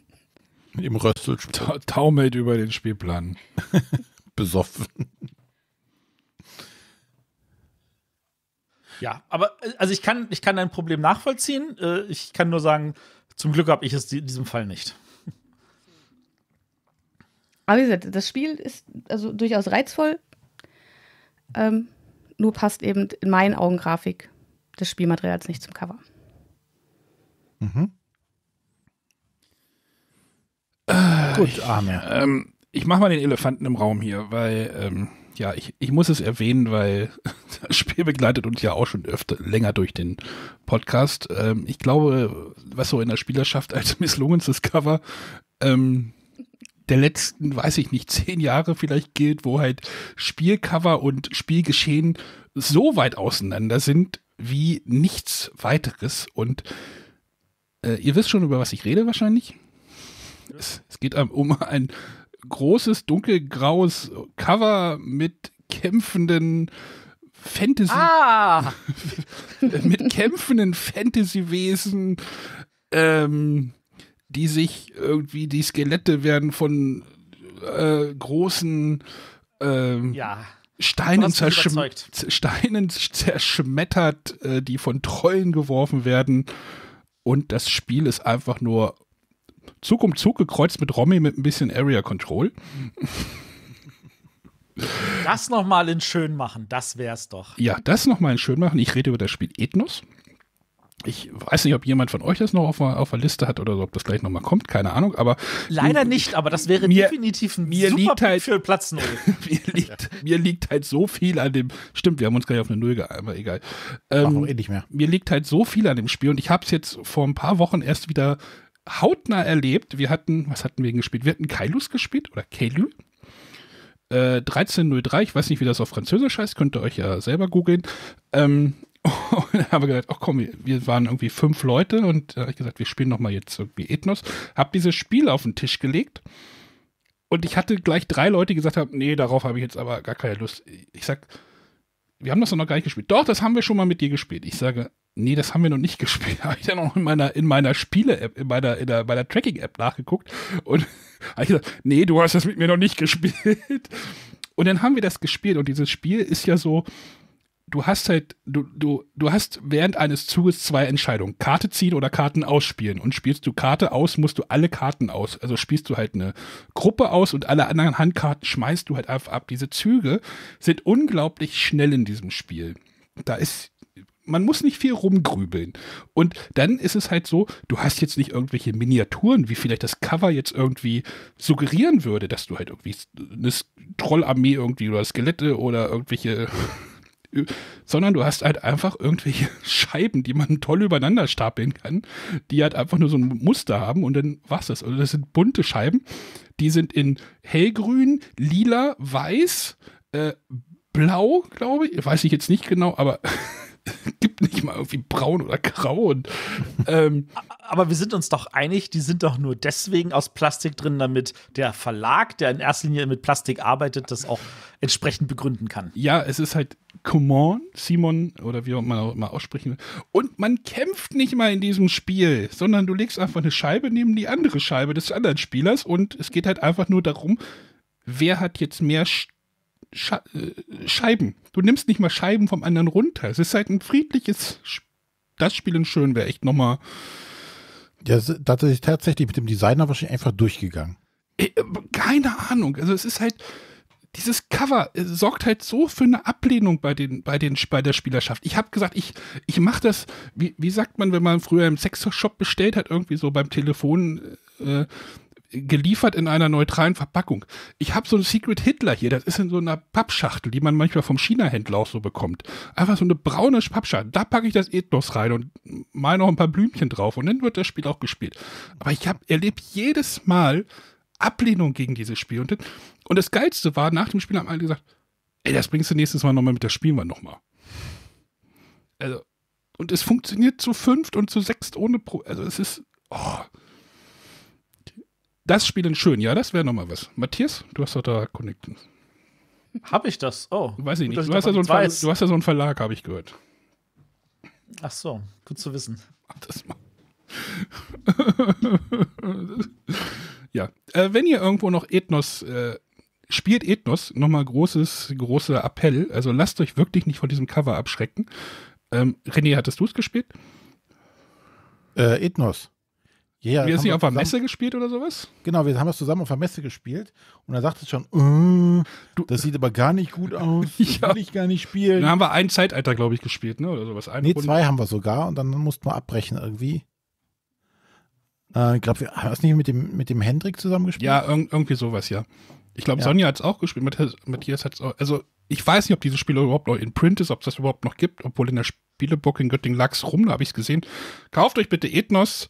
S1: Im Rössel Ta
S3: taumelt über den Spielplan. [LAUGHS]
S1: Besoffen.
S4: Ja, aber äh, also ich kann, ich kann dein Problem nachvollziehen. Äh, ich kann nur sagen, zum Glück habe ich es in diesem Fall nicht.
S2: Aber wie gesagt, das Spiel ist also durchaus reizvoll. Ähm, nur passt eben in meinen Augen Grafik des Spielmaterials nicht zum Cover. Mhm.
S1: Gut, Arme.
S3: Ähm, ich mache mal den Elefanten im Raum hier, weil, ähm, ja, ich, ich muss es erwähnen, weil [LAUGHS] das Spiel begleitet uns ja auch schon öfter länger durch den Podcast. Ähm, ich glaube, was so in der Spielerschaft als [LAUGHS] misslungenes Cover ähm, der letzten, weiß ich nicht, zehn Jahre vielleicht gilt, wo halt Spielcover und Spielgeschehen so weit auseinander sind wie nichts weiteres. Und äh, ihr wisst schon, über was ich rede wahrscheinlich. Es, es geht um ein großes, dunkelgraues Cover mit kämpfenden Fantasy. Ah! [LAUGHS] mit kämpfenden Fantasy-Wesen, ähm, die sich irgendwie, die Skelette werden von äh, großen ähm, ja. Steinen, zerschm Steinen, zerschmettert, äh, die von Trollen geworfen werden. Und das Spiel ist einfach nur Zug um Zug gekreuzt mit Romy mit ein bisschen Area Control.
S4: Das nochmal in schön machen, das wär's doch.
S3: Ja, das nochmal in schön machen. Ich rede über das Spiel Ethnos. Ich weiß nicht, ob jemand von euch das noch auf, auf der Liste hat oder so, ob das gleich nochmal kommt, keine Ahnung, aber. Leider nicht, aber das wäre mir, definitiv ein mir super liegt halt, für Platz 0. [LAUGHS] mir, liegt, mir liegt halt so viel an dem. Stimmt, wir haben uns gleich auf eine Null geeinigt, aber egal. Ähm, Warum eh nicht mehr? Mir liegt halt so viel an dem Spiel und ich habe es jetzt vor ein paar Wochen erst wieder hautnah erlebt. Wir hatten, was hatten wir gespielt? Wir hatten Kailus gespielt oder Kailu. Äh, 1303, ich weiß nicht, wie das auf Französisch heißt, könnt ihr euch ja selber googeln. Ähm, [LAUGHS] und habe gesagt, ach komm, wir waren irgendwie fünf Leute und da habe ich gesagt, wir spielen nochmal jetzt irgendwie Ethnos. Habe dieses Spiel auf den Tisch gelegt und ich hatte gleich drei Leute, die gesagt haben, nee, darauf habe ich jetzt aber gar keine Lust. Ich sag, wir haben das doch noch gar nicht gespielt. Doch, das haben wir schon mal mit dir gespielt. Ich sage, Nee, das haben wir noch nicht [LAUGHS] gespielt. Habe ich dann auch in meiner, in meiner Spiele-App, in meiner, in der, meiner Tracking-App nachgeguckt und [LAUGHS] habe ich gesagt, nee, du hast das mit mir noch nicht [LAUGHS] gespielt. Und dann haben wir das gespielt und dieses Spiel ist ja so, du hast halt, du, du, du hast während eines Zuges zwei Entscheidungen. Karte ziehen oder Karten ausspielen. Und spielst du Karte aus, musst du alle Karten aus. Also spielst du halt eine Gruppe aus und alle anderen Handkarten schmeißt du halt einfach ab. Diese Züge sind unglaublich schnell in diesem Spiel. Da ist man muss nicht viel rumgrübeln. Und dann ist es halt so, du hast jetzt nicht irgendwelche Miniaturen, wie vielleicht das Cover jetzt irgendwie suggerieren würde, dass du halt irgendwie eine Trollarmee irgendwie oder Skelette oder irgendwelche [LAUGHS] sondern du hast halt einfach irgendwelche [LAUGHS] Scheiben, die man toll übereinander stapeln kann, die halt einfach nur so ein Muster haben und dann war's das. Also das sind bunte Scheiben, die sind in hellgrün, lila, weiß, äh, blau, glaube ich, weiß ich jetzt nicht genau,
S4: aber [LAUGHS] [LAUGHS] gibt nicht mal irgendwie braun oder grau. Und, ähm, Aber wir sind uns doch einig, die sind doch nur deswegen aus Plastik drin, damit der Verlag, der in erster Linie mit Plastik arbeitet, das auch entsprechend begründen kann. Ja, es ist halt
S3: Common, Simon oder wie man auch immer aussprechen will. Und man kämpft nicht mal in diesem Spiel, sondern du legst einfach eine Scheibe neben die andere Scheibe des anderen Spielers und es geht halt einfach nur darum, wer hat jetzt mehr St Sche äh, Scheiben. Du nimmst nicht mal Scheiben vom anderen runter. Es ist halt ein friedliches, das Spiel in Schön wäre echt nochmal. Ja, da hat sich tatsächlich mit dem Designer wahrscheinlich einfach durchgegangen. Äh, äh, keine Ahnung. Also es ist halt, dieses Cover äh, sorgt halt so für eine Ablehnung bei, den, bei, den, bei der Spielerschaft. Ich habe gesagt, ich, ich mache das, wie, wie sagt man, wenn man früher im Sexshop bestellt hat, irgendwie so beim Telefon, äh, geliefert in einer neutralen Verpackung. Ich habe so ein Secret Hitler hier, das ist in so einer Pappschachtel, die man manchmal vom China-Händler auch so bekommt. Einfach so eine braune Pappschachtel. Da packe ich das Ethnos rein und mal noch ein paar Blümchen drauf und dann wird das Spiel auch gespielt. Aber ich habe erlebt jedes Mal Ablehnung gegen dieses Spiel. Und, und das Geilste war, nach dem Spiel haben alle gesagt, ey, das bringst du nächstes Mal nochmal mit, das spielen wir nochmal. Also, und es funktioniert zu fünft und zu sechst ohne Pro. Also es ist. Oh, das Spielen schön, ja, das wäre nochmal was. Matthias, du hast doch da Connecten.
S4: Hab ich das? Oh. Weiß ich gut, nicht. Du hast, ja so du hast
S3: ja so einen Verlag, habe ich gehört. Ach so, gut
S4: zu wissen. Mach das mal. [LAUGHS] ja, äh, wenn ihr irgendwo noch
S3: Ethnos äh, spielt, Ethnos, nochmal großes, großer Appell. Also lasst euch wirklich nicht von diesem Cover abschrecken. Ähm, René, hattest du es gespielt?
S1: Äh, Ethnos. Ja, Wie hast du auf der Messe gespielt oder sowas? Genau, wir haben das zusammen auf der Messe gespielt und da es schon, äh, du, das sieht aber gar nicht gut aus, [LAUGHS] ich ja. will ich gar nicht spielen.
S3: Dann haben wir ein Zeitalter, glaube ich, gespielt, ne? Oder sowas.
S1: Eine nee, Runde. zwei haben wir sogar und dann mussten wir abbrechen irgendwie. Äh, ich glaube, wir haben das nicht mit dem, mit dem Hendrik zusammen gespielt? Ja, irg irgendwie
S3: sowas, ja. Ich glaube, ja. Sonja hat es auch gespielt, Matthias, Matthias hat es auch. Also, ich weiß nicht, ob dieses Spiel überhaupt noch in Print ist, ob es das überhaupt noch gibt, obwohl in der Spielebook in Göttingen lag es rum, da habe ich es gesehen. Kauft euch bitte Ethnos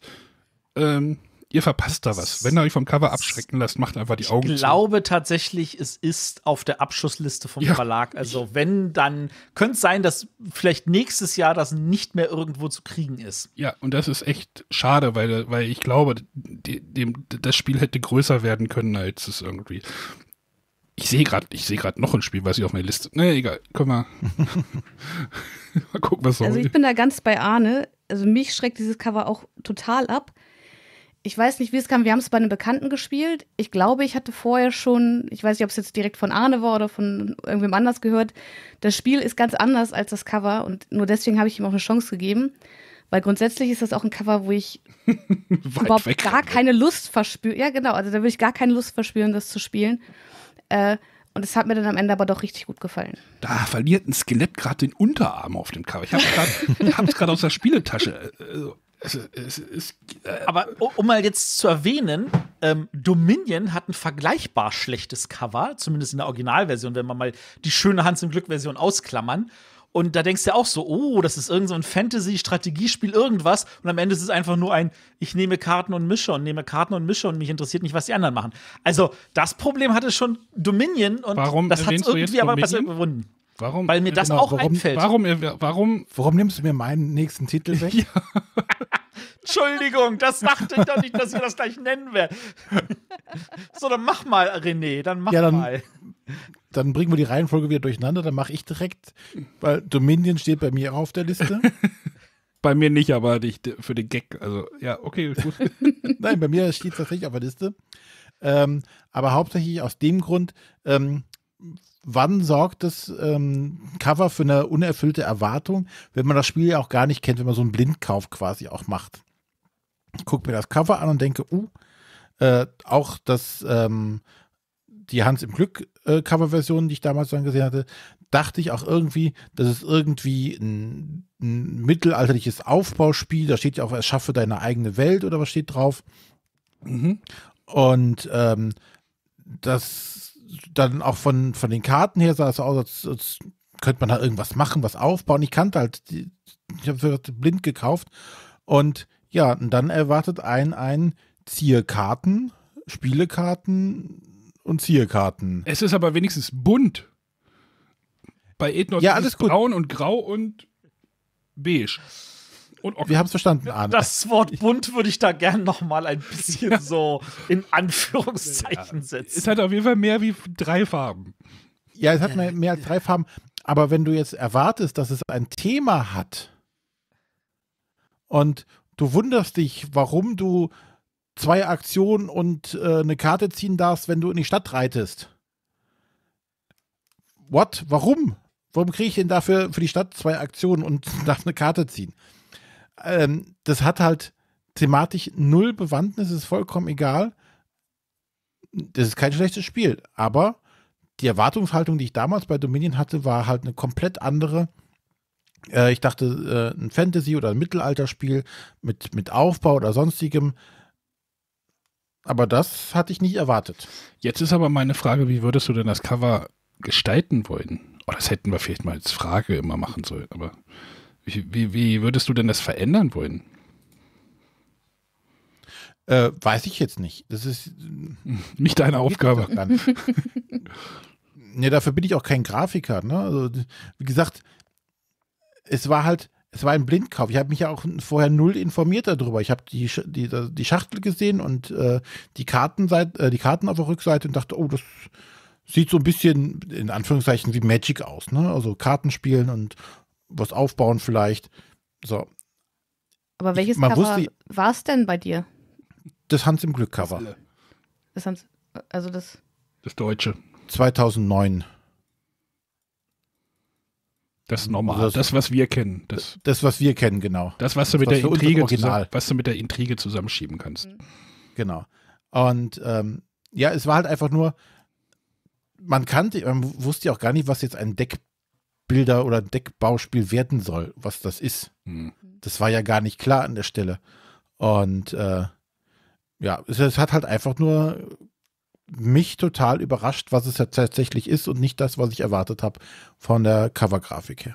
S3: ähm, ihr verpasst da was. Wenn ihr euch vom Cover abschrecken lasst, macht einfach die Augen zu. Ich
S4: glaube zu. tatsächlich, es ist auf der Abschussliste vom ja. Verlag. Also wenn, dann könnte es sein, dass vielleicht nächstes Jahr das nicht mehr irgendwo zu kriegen ist. Ja, und das ist
S3: echt schade, weil, weil ich glaube, die, die, das Spiel hätte größer werden können, als es irgendwie. Ich sehe gerade, ich noch ein Spiel, was ich auf meiner Liste. Ne, egal, komm mal. [LAUGHS]
S2: [LAUGHS]
S3: mal gucken, was so. Also ich bin
S2: da ganz bei Arne. Also mich schreckt dieses Cover auch total ab ich weiß nicht, wie es kam. Wir haben es bei einem Bekannten gespielt. Ich glaube, ich hatte vorher schon, ich weiß nicht, ob es jetzt direkt von Arne war oder von irgendwem anders gehört. Das Spiel ist ganz anders als das Cover und nur deswegen habe ich ihm auch eine Chance gegeben. Weil grundsätzlich ist das auch ein Cover, wo ich [LAUGHS] überhaupt weg, gar keine Lust verspüre. Ja, genau. Also da würde ich gar keine Lust verspüren, das zu spielen. Äh, und es hat mir dann am Ende aber doch richtig gut gefallen.
S3: Da verliert ein Skelett
S4: gerade den Unterarm auf dem Cover. Ich habe es gerade aus der Spieletasche.
S3: Also, es,
S4: es, es, äh, Aber um mal jetzt zu erwähnen, ähm, Dominion hat ein vergleichbar schlechtes Cover, zumindest in der Originalversion, wenn man mal die schöne Hans im Glück-Version ausklammern. Und da denkst du ja auch so, oh, das ist irgend so ein Fantasy-Strategiespiel, irgendwas. Und am Ende ist es einfach nur ein, ich nehme Karten und mische und nehme Karten und mische und mich interessiert nicht, was die anderen machen. Also, das Problem hatte schon Dominion und Warum das hat irgendwie aber besser überwunden. Warum, Weil mir das genau, auch warum, einfällt. Warum,
S3: äh, warum, warum nimmst du mir meinen nächsten Titel weg? Ja. [LAUGHS]
S4: Entschuldigung, das dachte ich doch nicht, dass wir das gleich nennen werden. so, dann mach
S1: mal, René, dann mach ja, dann, mal. Dann bringen wir die Reihenfolge wieder durcheinander, dann mache ich direkt, weil Dominion steht bei mir auf der Liste. [LAUGHS] bei mir nicht, aber für den Gag. Also, ja, okay, gut. [LAUGHS] Nein, bei mir steht es tatsächlich auf der Liste. Ähm, aber hauptsächlich aus dem Grund, ähm, wann sorgt das ähm, Cover für eine unerfüllte Erwartung, wenn man das Spiel ja auch gar nicht kennt, wenn man so einen Blindkauf quasi auch macht? Ich gucke mir das Cover an und denke, uh, äh, auch das ähm, die Hans im Glück äh, Coverversion, die ich damals dann gesehen hatte, dachte ich auch irgendwie, das ist irgendwie ein, ein mittelalterliches Aufbauspiel. Da steht ja auch, erschaffe deine eigene Welt oder was steht drauf. Mhm. Und ähm, das dann auch von, von den Karten her sah es aus, als, als könnte man da irgendwas machen, was aufbauen. Ich kannte halt, ich habe es blind gekauft. Und ja, und dann erwartet ein ein Zierkarten, Spielekarten und Zierkarten. Es
S3: ist aber wenigstens bunt. Bei Ethnos ja, ist es
S4: braun und grau und beige und
S1: Ocker. Wir haben es verstanden,
S3: Arne. Das
S4: Wort bunt würde ich da gern noch mal ein bisschen so in Anführungszeichen setzen. Es hat auf jeden Fall mehr wie drei Farben. Ja,
S1: es hat mehr, als drei Farben. Aber wenn du jetzt erwartest, dass es ein Thema hat und du wunderst dich, warum du zwei Aktionen und äh, eine Karte ziehen darfst, wenn du in die Stadt reitest. What? Warum? Warum kriege ich denn dafür für die Stadt zwei Aktionen und [LAUGHS] darf eine Karte ziehen? ähm, das hat halt thematisch null Bewandtnis, ist vollkommen egal. Das ist kein schlechtes Spiel, aber die Erwartungshaltung, die ich damals bei Dominion hatte, war halt eine komplett andere. Äh, ich dachte, äh, ein Fantasy- oder ein Mittelalterspiel mit, mit Aufbau oder sonstigem. Aber das hatte ich nicht erwartet. Jetzt
S3: ist aber meine Frage, wie würdest du denn das Cover gestalten wollen? Oh, das hätten wir vielleicht mal als Frage immer machen sollen, aber wie, wie würdest du denn das verändern wollen?
S1: Äh, weiß ich jetzt nicht. Das ist [LAUGHS] nicht deine Aufgabe. ja, [LAUGHS] dafür bin ich auch kein Grafiker. Ne? Also, wie gesagt, es war halt, es war ein Blindkauf. Ich habe mich ja auch vorher null informiert darüber. Ich habe die, die, die Schachtel gesehen und äh, die, Kartenseite, äh, die Karten auf der Rückseite und dachte, oh, das sieht so ein bisschen in Anführungszeichen wie Magic aus. Ne? Also spielen und was aufbauen vielleicht. So.
S2: Aber welches ich, Cover war es denn bei dir?
S1: Das Hans im Glück Cover.
S2: Das, Hans, also das.
S1: Das Deutsche. 2009. Das normale, also das, das, was wir kennen. Das, das, was wir kennen, genau. Das, was du, mit, was der Intrige zusammen, was du mit der Intrige zusammenschieben kannst. Mhm. Genau. Und ähm, ja, es war halt einfach nur, man kannte, man wusste ja auch gar nicht, was jetzt ein Deck Deckbilder oder Deckbauspiel werden soll, was das ist. Mhm. Das war ja gar nicht klar an der Stelle. Und äh, ja, es, es, hat halt einfach nur mich total überrascht, was es ja tatsächlich ist und nicht das, was ich erwartet habe von der Covergrafik her.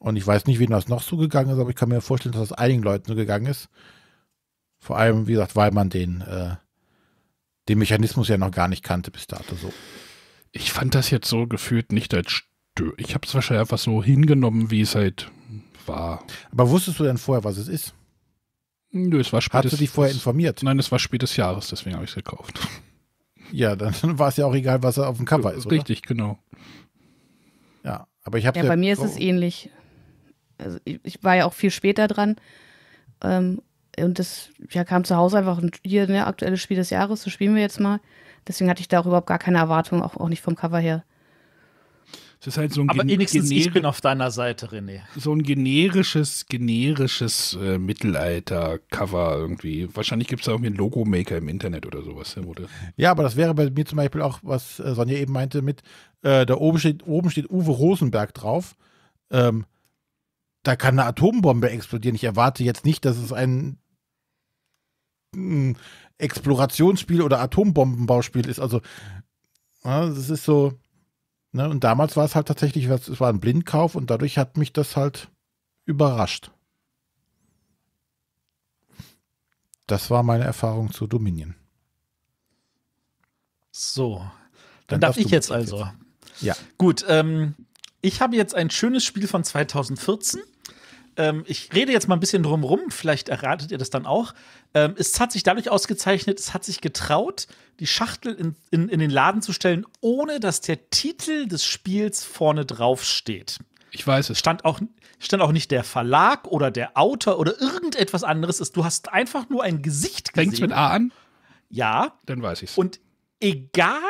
S1: Und ich weiß nicht, wem das noch so gegangen ist, aber ich kann mir vorstellen, dass das einigen Leuten so gegangen ist. Vor allem, wie gesagt, weil man den, äh, den Mechanismus ja noch gar nicht kannte bis dato so ich fand das jetzt so
S3: gefühlt nicht als Stör. Ich habe es wahrscheinlich einfach so hingenommen, wie es halt war.
S1: Aber wusstest du denn vorher, was es ist? Nö, es war spätes. Hast du dich vorher informiert? Nein, es war spätes Jahres, deswegen habe ich es gekauft. Ja, dann [LAUGHS] war es ja auch egal, was auf dem Cover ist, Richtig, oder? genau.
S2: Ja, aber ich habe ja, ja, bei mir ist es oh. ähnlich. Also ich, ich, war ja auch viel später dran. Ähm, und das ja, kam zu Hause einfach und hier, ne, aktuelles Spiel des Jahres, das spielen wir jetzt mal. Deswegen hatte ich da überhaupt gar keine Erwartung, auch, auch nicht vom Cover her.
S4: Das ist halt so ein Aber wenigstens ich bin auf deiner Seite, René. So ein generisches,
S3: generisches äh, Mittelalter-Cover irgendwie. Wahrscheinlich gibt es da irgendwie einen Logomaker im Internet oder sowas.
S1: Ja, aber das wäre bei mir zum Beispiel auch, was äh, Sonja eben meinte, mit äh, da oben steht, oben steht Uwe Rosenberg drauf. Ähm, da kann eine Atombombe explodieren. Ich erwarte jetzt nicht, dass es ein mm, Explorationsspiel oder Atombombenbauspiel ist. Also, ja, das ist so. Ne? Und damals war es halt tatsächlich, es war ein Blindkauf und dadurch hat mich das halt überrascht. Das war meine Erfahrung zu Dominion.
S4: So, dann, dann darf ich jetzt also. Jetzt. Ja. Gut, ähm, ich habe jetzt ein schönes Spiel von 2014. Ähm, ich rede jetzt mal ein bisschen drumrum, vielleicht erratet ihr das dann auch. Ähm, es hat sich dadurch ausgezeichnet, es hat sich getraut, die Schachtel in, in, in den Laden zu stellen, ohne dass der Titel des Spiels vorne drauf steht. Ich weiß es. Stand auch, stand auch nicht der Verlag oder der Autor oder irgendetwas anderes. Du hast einfach nur ein Gesicht gesehen. Fängt's mit A an? Ja. Dann weiß ich's. Und egal,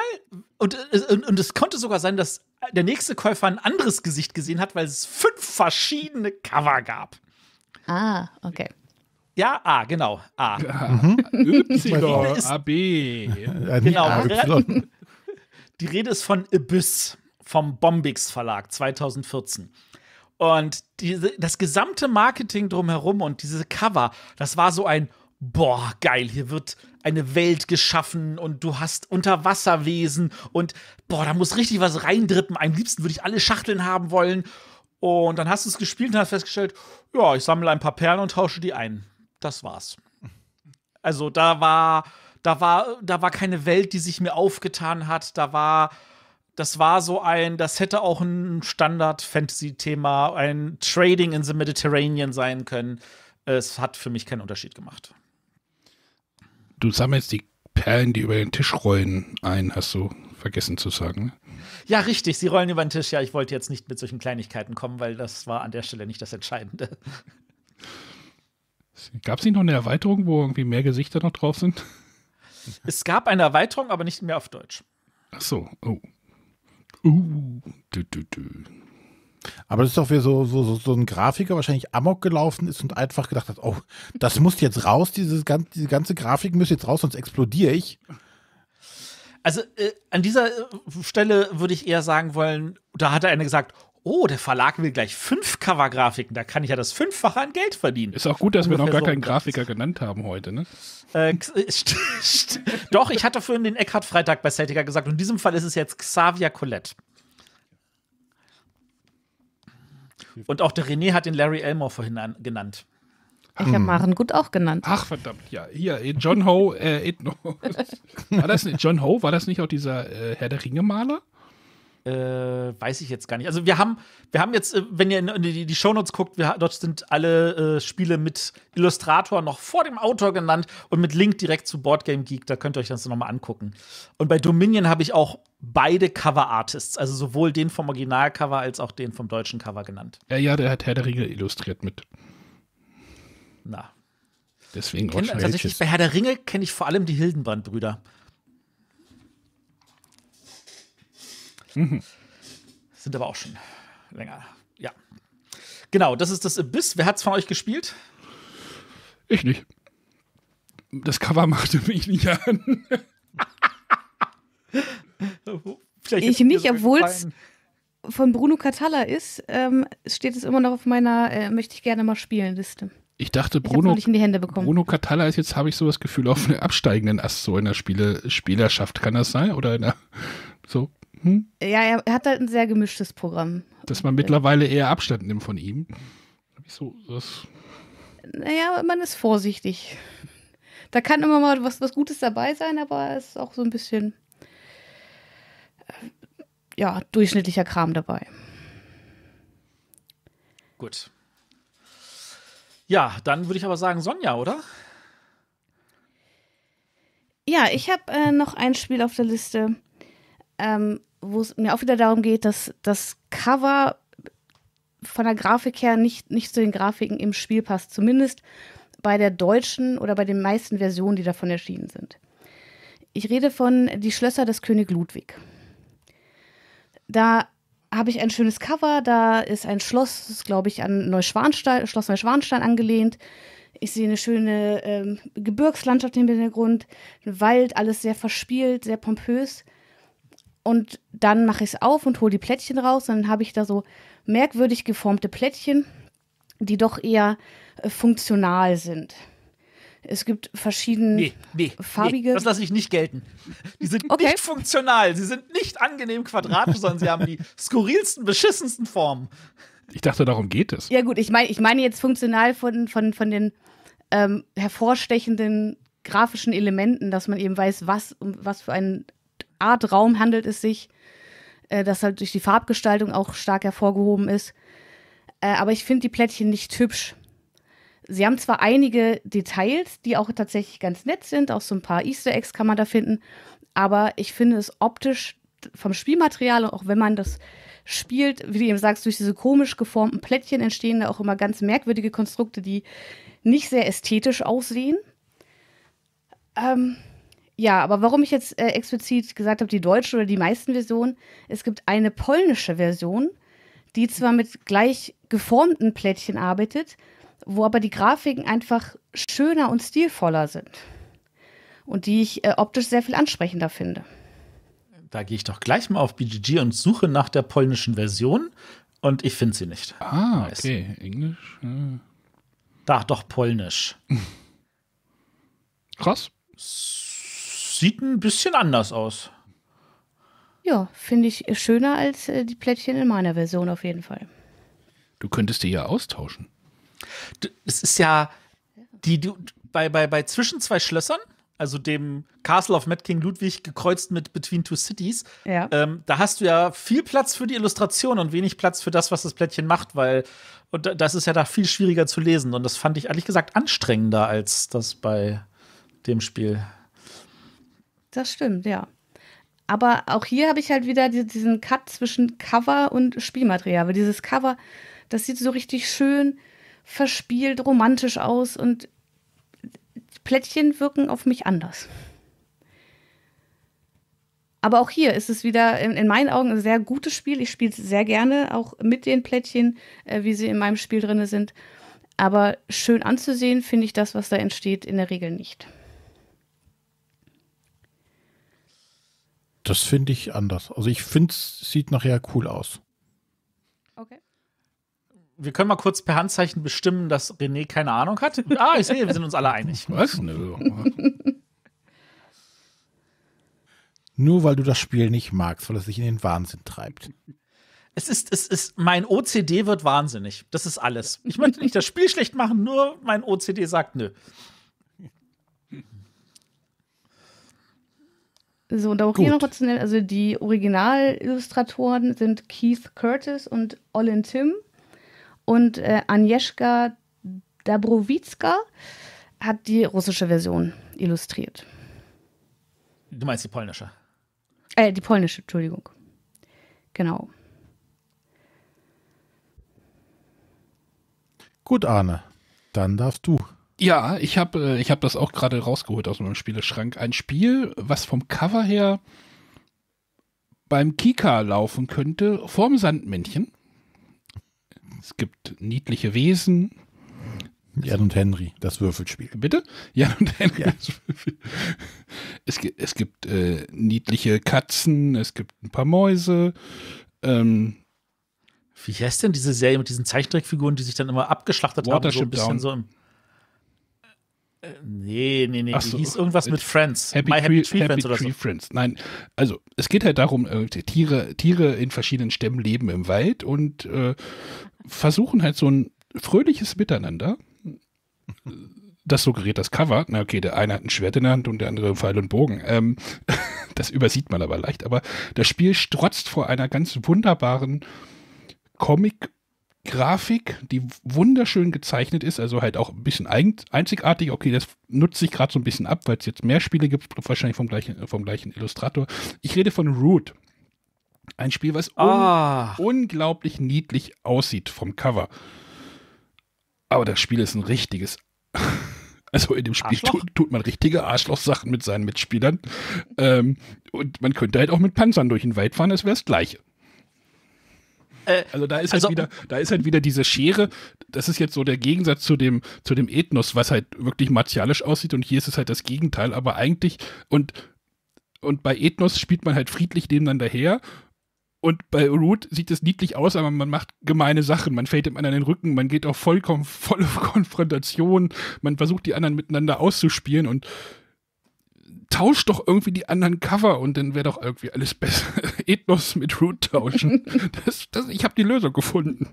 S4: und, und, und es konnte sogar sein, dass der nächste Käufer ein anderes Gesicht gesehen hat, weil es fünf verschiedene Cover gab.
S2: Ah, okay.
S4: Ja, A, genau. A. Ja. Mhm. Y, A, B. Ja, genau. A, y. Die Rede ist von Abyss vom Bombix Verlag 2014. Und diese, das gesamte Marketing drumherum und diese Cover, das war so ein boah, geil, hier wird eine Welt geschaffen und du hast Unterwasserwesen und boah, da muss richtig was reindrippen. Am liebsten würde ich alle Schachteln haben wollen. Und dann hast du es gespielt und hast festgestellt, ja, ich sammle ein paar Perlen und tausche die ein das war's. Also da war, da war, da war keine Welt, die sich mir aufgetan hat. Da war, das war so ein, das hätte auch ein Standard-Fantasy-Thema, ein Trading in the Mediterranean sein können. Es hat für mich keinen Unterschied gemacht.
S3: Du sammelst die Perlen, die über den Tisch rollen, ein, hast du vergessen zu sagen. Ne?
S4: Ja, richtig, sie rollen über den Tisch. Ja, ich wollte jetzt nicht mit solchen Kleinigkeiten kommen, weil das war an der Stelle nicht das Entscheidende. Gab es nicht noch
S3: eine Erweiterung, wo irgendwie mehr Gesichter noch drauf sind?
S4: Es gab eine Erweiterung, aber nicht mehr auf Deutsch.
S1: Ach so, oh. Uh, dü, dü, dü. Aber das ist doch wie so, so, so, ein Grafiker wahrscheinlich amok gelaufen ist und einfach gedacht hat, oh, das muss jetzt raus, dieses, diese ganze Grafik muss jetzt raus, sonst
S4: explodiere ich. Also äh, an dieser äh, Stelle würde ich eher sagen wollen, da hat einer gesagt, oh, der Verlag will gleich fünf Covergrafiken, da kann ich ja das Fünffache an Geld verdienen. Ist auch gut, dass Ungefähr wir noch gar so keinen
S3: Grafiker genannt haben heute, ne?
S4: Äh, äh [LAUGHS] Doch, ich hatte vorhin den Eckhard-Freitag bei Celtica gesagt und in diesem Fall ist es jetzt Xavier Colette. Und auch der René hat den Larry Elmore vorhin an, genannt.
S2: Ich habe Maren gut auch genannt. Ach, verdammt,
S4: ja. Hier, äh, John Ho, äh, [LAUGHS] War das nicht, John Ho, war das nicht auch dieser äh, Herr der Ringe-Maler? Äh, weiß ich jetzt gar nicht. Also wir haben, wir haben jetzt, äh, wenn ihr in, die, die Shownotes guckt, wir, dort sind alle äh, Spiele mit Illustrator noch vor dem Autor genannt und mit Link direkt zu Boardgame Geek, da könnt ihr euch das nochmal angucken. Und bei Dominion habe ich auch beide Cover-Artists, also sowohl den vom Originalcover als auch den vom deutschen Cover genannt.
S3: Ja, ja, der hat Herr der Ringe illustriert mit.
S4: Na. Deswegen auch kenn, Tatsächlich bei Herr der Ringe kenne ich vor allem die Hildenbrand-Brüder. Mhm. Sind aber auch schon länger. Ja. Genau, das ist das Abyss. Wer hat es von euch gespielt? Ich nicht. Das Cover machte mich nicht
S3: an.
S2: [LAUGHS] ich mich, obwohl es von Bruno Catalla ist, ähm, steht es immer noch auf meiner äh, möchte ich gerne mal spielen Liste.
S3: Ich dachte, Bruno, ich
S2: Bruno
S3: Catalla ist jetzt, habe ich so das Gefühl, auf einem absteigenden Ast so in der Spiele Spielerschaft. Kann das sein? Oder in der, so? Hm?
S2: Ja, er hat halt ein sehr gemischtes Programm.
S3: Dass man mittlerweile eher Abstand nimmt von ihm. Wieso? Das
S2: naja, man ist vorsichtig. Da kann immer mal was, was Gutes dabei sein, aber es ist auch so ein bisschen äh, ja, durchschnittlicher Kram dabei.
S4: Gut. Ja, dann würde ich aber sagen, Sonja, oder?
S2: Ja, ich habe äh, noch ein Spiel auf der Liste. Ähm, wo es mir auch wieder darum geht, dass das Cover von der Grafik her nicht, nicht zu den Grafiken im Spiel passt. Zumindest bei der deutschen oder bei den meisten Versionen, die davon erschienen sind. Ich rede von Die Schlösser des König Ludwig. Da habe ich ein schönes Cover, da ist ein Schloss, glaube ich, an Neuschwanstein, Schloss Neuschwanstein angelehnt. Ich sehe eine schöne ähm, Gebirgslandschaft im Hintergrund, ein Wald, alles sehr verspielt, sehr pompös und dann mache ich es auf und hole die Plättchen raus. Und dann habe ich da so merkwürdig geformte Plättchen, die doch eher äh, funktional sind. Es gibt verschiedene nee, nee, farbige. Nee, das
S4: lasse ich nicht gelten. Die sind okay. nicht funktional. Sie sind nicht angenehm quadratisch, sondern sie haben die
S2: skurrilsten,
S4: beschissensten Formen. Ich dachte, darum geht
S2: es. Ja, gut, ich meine ich mein jetzt funktional von, von, von den ähm, hervorstechenden grafischen Elementen, dass man eben weiß, was, um was für einen Art Raum handelt es sich, äh, das halt durch die Farbgestaltung auch stark hervorgehoben ist. Äh, aber ich finde die Plättchen nicht hübsch. Sie haben zwar einige Details, die auch tatsächlich ganz nett sind, auch so ein paar Easter Eggs kann man da finden, aber ich finde es optisch vom Spielmaterial, auch wenn man das spielt, wie du eben sagst, durch diese komisch geformten Plättchen entstehen da auch immer ganz merkwürdige Konstrukte, die nicht sehr ästhetisch aussehen. Ähm, ja, aber warum ich jetzt äh, explizit gesagt habe, die deutsche oder die meisten Versionen, es gibt eine polnische Version, die zwar mit gleich geformten Plättchen arbeitet, wo aber die Grafiken einfach schöner und stilvoller sind und die ich äh, optisch sehr viel ansprechender finde.
S4: Da gehe ich doch gleich mal auf BGG und suche nach der polnischen Version und ich finde sie nicht. Ah, nice. okay, Englisch. Äh. Da doch polnisch. [LAUGHS] Krass. So sieht ein bisschen anders aus.
S2: Ja, finde ich schöner als äh, die Plättchen in meiner Version auf jeden Fall.
S4: Du könntest die ja austauschen. Es ist ja die, die bei, bei, bei zwischen zwei Schlössern, also dem Castle of Mad King Ludwig gekreuzt mit Between Two Cities, ja. ähm, da hast du ja viel Platz für die Illustration und wenig Platz für das, was das Plättchen macht, weil und das ist ja da viel schwieriger zu lesen und das fand ich ehrlich gesagt anstrengender als das bei dem Spiel.
S2: Das stimmt, ja. Aber auch hier habe ich halt wieder diesen Cut zwischen Cover und Spielmaterial. Weil dieses Cover, das sieht so richtig schön verspielt, romantisch aus und Plättchen wirken auf mich anders. Aber auch hier ist es wieder in, meinen Augen ein sehr gutes Spiel. Ich spiele es sehr gerne, auch mit den Plättchen, äh, wie sie in meinem Spiel drin sind. Aber schön anzusehen finde ich das, was da entsteht, in der Regel nicht.
S1: Das finde ich anders. Also ich finde, es sieht nachher cool
S4: aus. Okay. Wir können mal kurz per Handzeichen bestimmen, dass René keine Ahnung hat. Ah, ich sehe, wir sind uns alle einig. [LAUGHS] Was? Nö.
S1: Nur weil du das Spiel nicht magst, weil es dich in den Wahnsinn treibt.
S4: Es ist, es ist, mein OCD wird wahnsinnig. Das ist alles. Ich möchte nicht das Spiel schlecht machen, nur mein OCD sagt nö.
S2: So, da auch hier noch kurz also die Originalillustratoren sind Keith Curtis und Olin Tim und äh, Agnieszka Dabrowicka hat die russische Version illustriert.
S4: Du meinst die polnische?
S2: Äh, die polnische, Entschuldigung. Genau.
S4: Gut, Arne,
S1: dann darfst du.
S3: Ja, ich habe äh, ich hab das auch gerade rausgeholt aus meinem Spieleschrank. Ein Spiel, was vom Cover her beim Kika laufen könnte, vorm Sandmännchen. Es gibt niedliche Wesen.
S1: Jan und Henry, das Würfelspiel.
S3: Bitte? Jan und Henry, ja. das Würfelspiel. Es, es gibt äh, niedliche Katzen, es gibt ein paar Mäuse.
S4: Ähm, Wie heißt denn diese Serie mit diesen Zeichentrickfiguren, die sich dann immer abgeschlachtet Watership haben? So ein bisschen Down. so im Nee, nee, nee. so. Die hieß irgendwas äh, mit Friends. Happy, My Happy Tree, Happy Friends Happy oder Tree so. Friends.
S3: Nein, also es geht halt darum, äh, Tiere, Tiere in verschiedenen Stämmen leben im Wald und äh, versuchen halt so ein fröhliches Miteinander. Das suggeriert das Cover. Na okay, der eine hat ein Schwert in der Hand und der andere Pfeil und Bogen. Ähm, [LAUGHS] das übersieht man aber leicht. Aber das Spiel strotzt vor einer ganz wunderbaren Comic- Grafik, die wunderschön gezeichnet ist, also halt auch ein bisschen einzigartig. Okay, das nutze ich gerade so ein bisschen ab, weil es jetzt mehr Spiele gibt, wahrscheinlich vom gleichen, vom gleichen Illustrator. Ich rede von Root. Ein Spiel, was ah. un unglaublich niedlich aussieht vom Cover. Aber das Spiel ist ein richtiges. [LAUGHS] Also in dem Spiel tut, tut, man richtige Arschlochsachen mit seinen Mitspielern. Ähm, und man könnte halt auch mit Panzern durch den Wald fahren, das wäre das Gleiche. Äh, also da ist halt also, wieder, da ist halt wieder diese Schere. Das ist jetzt so der Gegensatz zu dem, zu dem Ethnos, was halt wirklich martialisch aussieht. Und hier ist es halt das Gegenteil. Aber eigentlich und und bei Ethnos spielt man halt friedlich nebeneinander her. Und bei Root sieht es niedlich aus, aber man macht gemeine Sachen. Man fällt dem anderen den Rücken, man geht auf vollkommen [LAUGHS] volle Konfrontation, man versucht die anderen miteinander auszuspielen und tausch doch irgendwie die anderen Cover und dann wäre doch irgendwie alles besser. [LAUGHS] Ethnos mit Root tauschen. [LAUGHS]
S4: Das, das, ich habe die Lösung gefunden.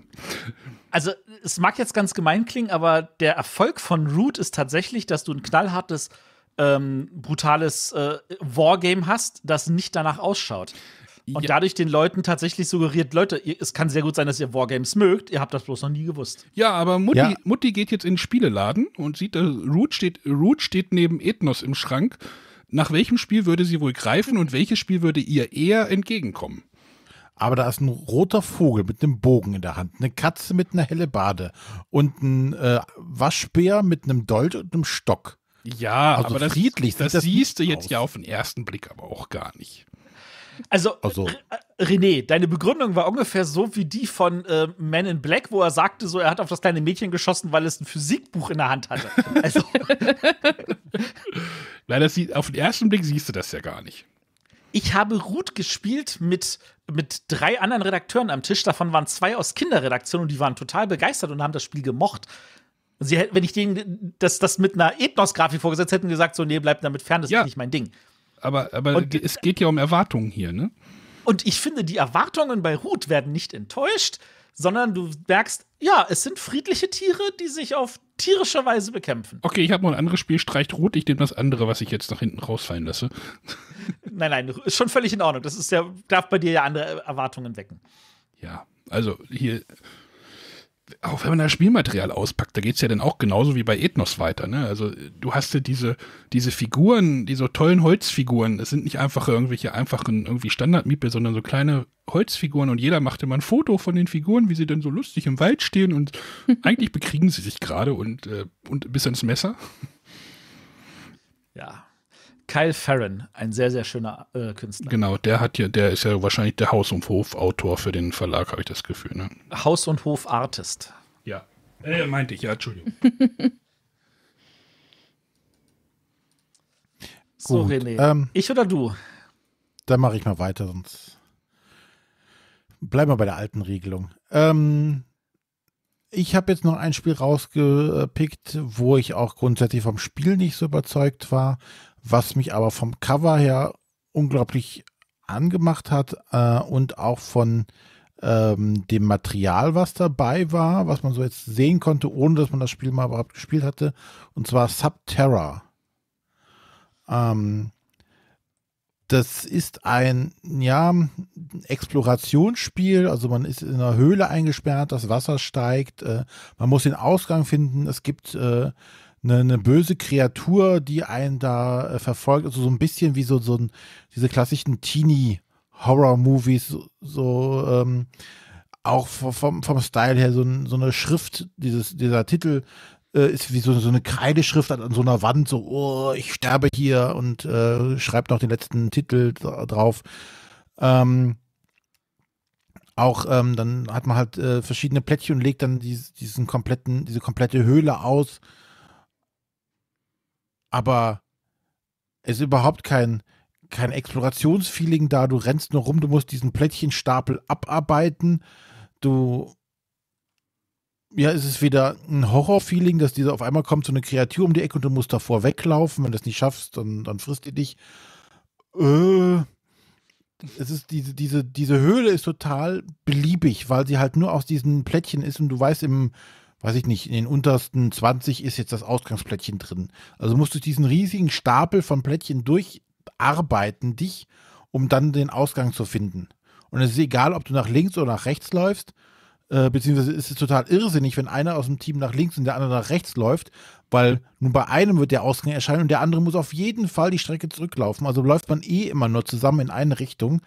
S4: Also, es mag jetzt ganz gemein klingen, aber der Erfolg von Root ist tatsächlich, dass du ein knallhartes, ähm, brutales äh, Wargame hast, das nicht danach ausschaut. Und ja. dadurch den Leuten tatsächlich suggeriert, Leute, ihr, es kann sehr gut sein, dass ihr Wargames mögt, ihr habt das bloß noch nie gewusst. Ja, aber Mutti, ja. Mutti geht jetzt
S3: in den Spieleladen und sieht, äh, Root, steht, Root steht neben Ethnos im Schrank nach welchem Spiel würde sie wohl greifen und welches Spiel würde ihr eher entgegenkommen?
S1: Aber da ist ein roter Vogel mit einem Bogen in der Hand, eine Katze mit einer helle Bade und ein äh, Waschbär mit einem Dolch und einem Stock.
S3: Ja, also aber friedlich das, das, das siehst du jetzt aus. ja auf
S4: den ersten Blick aber auch gar nicht. Also, also. René, deine Begründung war ungefähr so wie die von äh, Man in Black, wo er sagte, so er hat auf das kleine Mädchen geschossen, weil es ein Physikbuch in der Hand hatte. [LAUGHS] Also. Nein, das sieht, auf den ersten Blick siehst du das ja gar nicht. Ich habe Ruth gespielt mit, mit drei anderen Redakteuren am Tisch. Davon waren zwei aus Kinderredaktion und die waren total begeistert und haben das Spiel gemocht. Sie, wenn ich denen das, das mit einer Ethnos-Grafik vorgesetzt hätte, hätten gesagt, so, nee, bleib damit fern, das ja. ist nicht mein Ding aber, aber und, es geht ja um Erwartungen hier, ne? Und ich finde, die Erwartungen bei Ruth werden nicht enttäuscht, sondern du merkst, ja, es sind friedliche Tiere, die sich auf tierische Weise bekämpfen.
S3: Okay, ich habe noch ein anderes Spiel, streicht Ruth, ich nehme das andere, was ich jetzt nach hinten rausfallen lasse.
S4: [LAUGHS] Nein, nein, ist schon völlig in Ordnung. Das ist ja, darf bei dir ja andere Erwartungen wecken. Ja,
S3: also hier auch wenn man da Spielmaterial auspackt, da geht es ja dann auch genauso wie bei Ethnos weiter. Ne? Also du hast ja diese, diese Figuren, diese tollen Holzfiguren, das sind nicht einfach irgendwelche einfachen irgendwie Standardmiepel, sondern so kleine Holzfiguren und jeder macht immer ein Foto von den Figuren, wie sie denn so lustig im Wald stehen und [LAUGHS] eigentlich bekriegen sie sich gerade
S4: und, äh, und bis ins Messer. Ja, Kyle Farron, ein sehr, sehr schöner äh, Künstler. Genau, der
S3: hat ja, der ist ja wahrscheinlich der Haus- und Hof-Autor für den Verlag, habe ich das Gefühl. Ne?
S4: Haus- und Hof-Artist. Ja. Äh, meinte ich, ja, Entschuldigung. [LAUGHS]
S1: so, Gut, René. Ähm, ich oder du? Dann mache ich mal weiter, sonst bleiben wir bei der alten Regelung. Ähm, ich habe jetzt noch ein Spiel rausgepickt, wo ich auch grundsätzlich vom Spiel nicht so überzeugt war, was mich aber vom Cover her unglaublich angemacht hat äh, und auch von ähm, dem Material, was dabei war, was man so jetzt sehen konnte, ohne dass man das Spiel mal überhaupt gespielt hatte, und zwar Subterra. Ähm, das ist ein ja, Explorationsspiel, also man ist in einer Höhle eingesperrt, das Wasser steigt, äh, man muss den Ausgang finden, es gibt äh, eine, eine böse Kreatur, die einen da äh, verfolgt. Also so ein bisschen wie so, so ein, diese klassischen Teenie-Horror-Movies, so, so ähm, auch vom, vom Style her, so, so eine Schrift, dieses, dieser Titel äh, ist wie so, so eine Kreideschrift an, so einer Wand, so, oh, ich sterbe hier und äh, schreibt noch den letzten Titel drauf. Ähm, auch ähm, dann hat man halt äh, verschiedene Plättchen und legt dann dies, diesen kompletten, diese komplette Höhle aus aber es ist überhaupt kein, kein Explorationsfeeling da. Du rennst nur rum, du musst diesen Plättchenstapel abarbeiten. Du. Ja, es ist wieder ein Horrorfeeling, dass dieser auf einmal kommt so eine Kreatur um die Ecke und du musst davor weglaufen. Wenn du es nicht schaffst, dann, dann frisst die dich. Äh, es ist diese, diese, diese Höhle ist total beliebig, weil sie halt nur aus diesen Plättchen ist und du weißt im, weiß ich nicht, in den untersten 20 ist jetzt das Ausgangsplättchen drin. Also musst du diesen riesigen Stapel von Plättchen durcharbeiten, dich, um dann den Ausgang zu finden. Und es ist egal, ob du nach links oder nach rechts läufst, äh, beziehungsweise ist es total irrsinnig, wenn einer aus dem Team nach links und der andere nach rechts läuft, weil nun bei einem wird der Ausgang erscheinen und der andere muss auf jeden Fall die Strecke zurücklaufen. Also läuft man eh immer nur zusammen in eine Richtung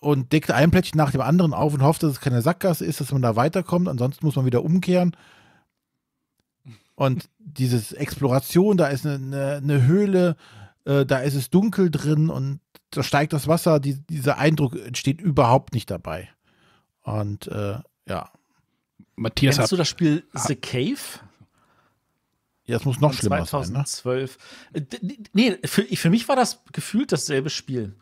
S1: und deckte ein Plättchen nach dem anderen auf und hoffte, dass es keine Sackgasse ist, dass man da weiterkommt. Ansonsten muss man wieder umkehren. Und dieses Exploration, da ist eine, eine, eine Höhle, äh, da ist es dunkel drin und da steigt das Wasser. Die, dieser Eindruck entsteht überhaupt nicht dabei.
S4: Und äh,
S1: ja. Matthias, hast du das
S4: Spiel ah. The Cave? Ja, das muss noch schlimmer 2012. sein. 2012. Ne? Äh, nee, für, für mich war das gefühlt dasselbe Spiel.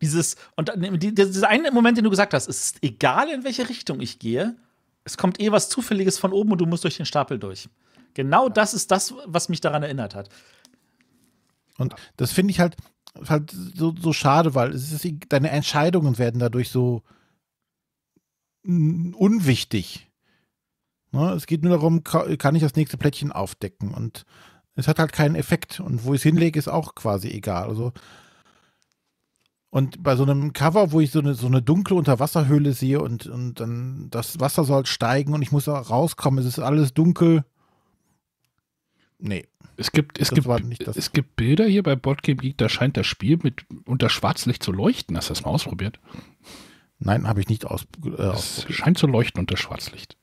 S4: Dieses, und dieser eine Moment, den du gesagt hast, es ist egal, in welche Richtung ich gehe, es kommt eh was Zufälliges von oben und du musst durch den Stapel durch. Genau ja. das ist das, was mich daran erinnert hat.
S1: Und das finde ich halt, halt so, so schade, weil ist, deine Entscheidungen werden dadurch so unwichtig. Ne? Es geht nur darum, kann ich das nächste Plättchen aufdecken und es hat halt keinen Effekt und wo ich es hinlege, ist auch quasi egal. Also und bei so einem Cover, wo ich so eine, so eine dunkle Unterwasserhöhle sehe und, und dann das Wasser soll steigen und ich muss da rauskommen, es ist alles dunkel. Nee. Es gibt, es gibt, es gibt Bilder hier bei Boardgame Geek, da
S3: scheint das Spiel mit unter Schwarzlicht zu leuchten. Hast du das mal ausprobiert? Nein, habe ich nicht aus, äh,
S1: Es scheint zu leuchten unter Schwarzlicht.